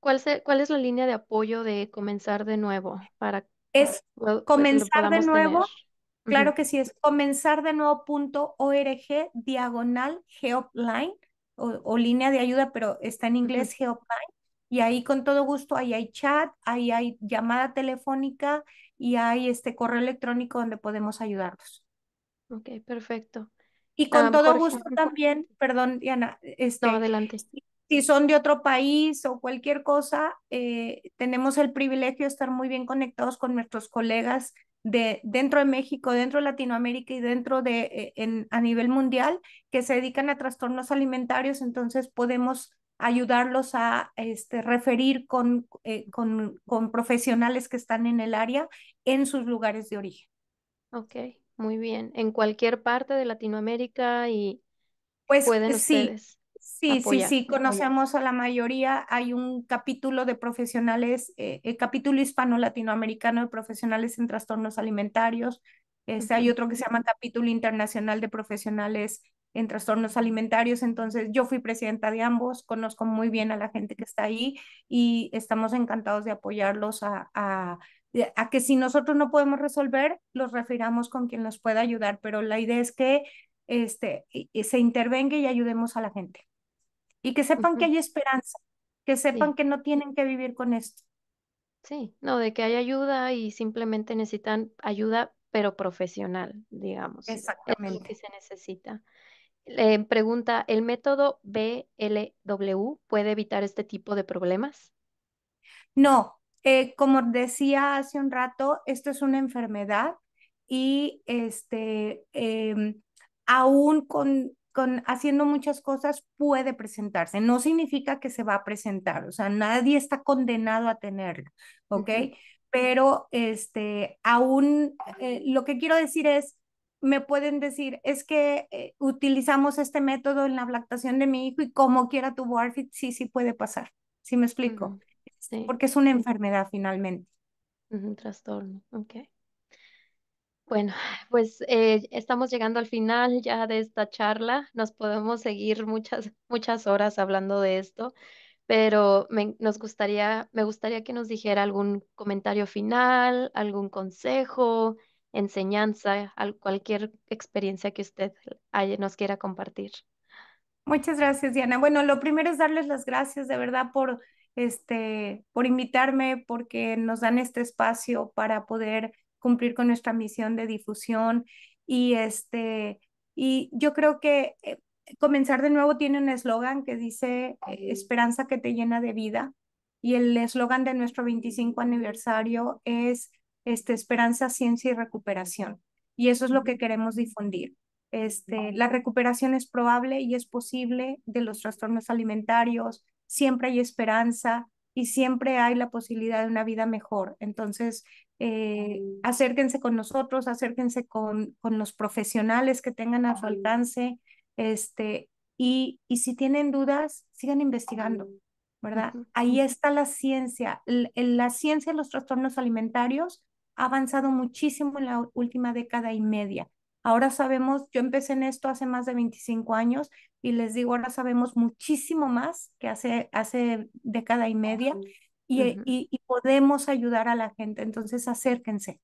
¿Cuál, ¿Cuál es la línea de apoyo de comenzar de nuevo? Para, es comenzar de nuevo.
Claro que sí, es comenzar de nuevo.org diagonal helpline o, línea de ayuda, pero está en inglés uh Y ahí con todo gusto, ahí hay chat, ahí hay llamada telefónica y hay este correo electrónico donde podemos ayudarlos. Ok, perfecto. Y con todo gusto también, perdón, Diana, este, adelante. Si son de otro país o cualquier cosa, eh, tenemos el privilegio de estar muy bien conectados con nuestros colegas de dentro de México, dentro de Latinoamérica y dentro de eh, a nivel mundial que se dedican a trastornos alimentarios, entonces podemos ayudarlos a este, referir con, eh, con, con profesionales que están en el área en sus lugares de origen. Ok, muy bien, en cualquier parte de Latinoamérica
y pues pueden sí, ustedes
sí, sí, sí, conocemos a la mayoría. Hay un capítulo de profesionales, eh, el capítulo hispano-latinoamericano de profesionales en trastornos alimentarios. Este, Hay otro que se llama capítulo internacional de profesionales en trastornos alimentarios, entonces yo fui presidenta de ambos, conozco muy bien a la gente que está ahí y estamos encantados de apoyarlos a, a, que si nosotros no podemos resolver, los refiramos con quien nos pueda ayudar, pero la idea es que este, se intervenga y ayudemos a la gente y que sepan que hay esperanza, que sepan que no tienen que vivir con esto. Sí,
no, de que hay ayuda y simplemente necesitan ayuda, pero profesional, digamos. Exactamente. que se necesita. Eh, pregunta, ¿el método BLW puede evitar este tipo de
problemas? No, eh, como decía hace un rato, esto es una enfermedad y este, em, aún con, con, haciendo muchas cosas puede presentarse. No significa que se va a presentar, o sea, nadie está condenado a tenerlo, ¿ok? Pero este, aún, eh, lo que quiero decir es, me pueden decir, es que eh, utilizamos este método en la lactación de mi hijo y como quiera tuvo ARFID, sí, sí puede pasar. ¿Sí me explico? Porque es una enfermedad finalmente. Un trastorno, ok. Bueno,
pues eh, estamos llegando al final ya de esta charla. Nos podemos seguir muchas, muchas horas hablando de esto, pero nos gustaría, me gustaría que nos dijera algún comentario final, algún consejo, enseñanza, cualquier experiencia que usted nos quiera
compartir. Muchas gracias, Diana. Bueno, lo primero es darles las gracias de verdad por, este, por invitarme, porque nos dan este espacio para poder cumplir con nuestra misión de difusión. Y, este, y yo creo que eh, Comenzar de nuevo tiene un eslogan que dice eh, Esperanza que te llena de vida. Y el eslogan de nuestro 25 aniversario es este, esperanza, ciencia y recuperación. Y eso es lo que queremos difundir. Este, la recuperación es probable y es posible de los trastornos alimentarios, siempre hay esperanza y siempre hay la posibilidad de una vida mejor. Entonces, eh, acérquense con nosotros, acérquense con, con, los profesionales que tengan a su alcance, este, y, si tienen dudas, sigan investigando, ¿verdad? Ahí está la ciencia, la ciencia de los trastornos alimentarios ha avanzado muchísimo en la última década y media. Ahora sabemos, yo empecé en esto hace más de 25 años y les digo, ahora sabemos muchísimo más que hace, hace década y media eh, y, podemos ayudar a la gente. Entonces, acérquense.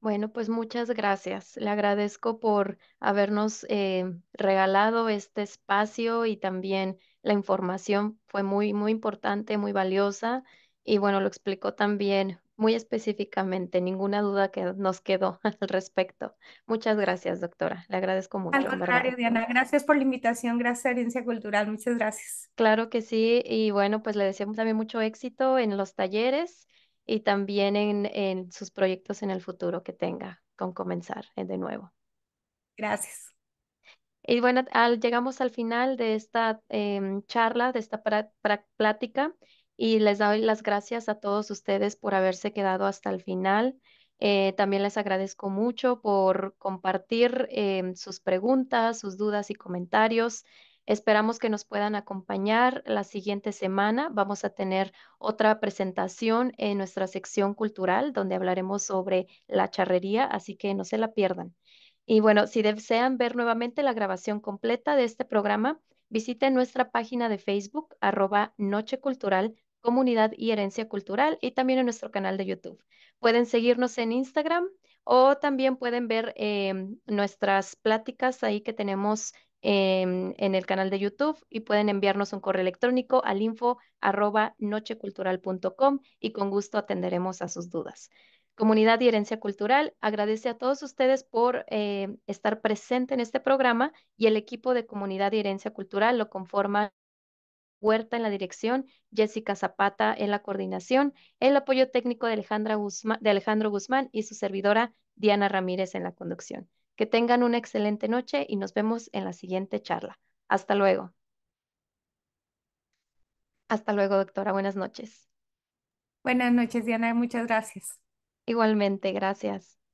Bueno, pues muchas gracias. Le agradezco por habernos eh, regalado este espacio y también la información fue muy, muy importante, muy valiosa. Y bueno, lo explicó también muy específicamente, ninguna duda que nos quedó al respecto. Muchas gracias, doctora. Le agradezco mucho. Al contrario,
Diana, gracias por la invitación, gracias a Herencia Cultural, muchas gracias. Claro que sí,
y bueno, pues le deseamos también mucho éxito en los talleres y también en, en sus proyectos en el futuro que tenga con comenzar de nuevo. Gracias. Y bueno, llegamos al final de esta em, charla, de esta plática y les doy las gracias a todos ustedes por haberse quedado hasta el final. Eh, también les agradezco mucho por compartir em, sus preguntas, sus dudas y comentarios. Esperamos que nos puedan acompañar la siguiente semana. Vamos a tener otra presentación en nuestra sección cultural donde hablaremos sobre la charrería, así que no se la pierdan. Y bueno, si desean ver nuevamente la grabación completa de este programa, visiten nuestra página de Facebook, arroba Noche Cultural comunidad y herencia cultural y también en nuestro canal de YouTube. Pueden seguirnos en Instagram o también pueden ver em, nuestras pláticas ahí que tenemos em, en, el canal de YouTube y pueden enviarnos un correo electrónico al info y con gusto atenderemos a sus dudas. Comunidad y Herencia Cultural agradece a todos ustedes por eh, estar presente en este programa y el equipo de Comunidad y Herencia Cultural lo conforma Huerta en la dirección, Jessica Zapata en la coordinación, el apoyo técnico de, Alejandro Guzmán y su servidora Diana Ramírez en la conducción. Que tengan una excelente noche y nos vemos en la siguiente charla. Hasta luego. Hasta luego, doctora. Buenas noches. Buenas noches, Diana. Muchas gracias. Igualmente, gracias.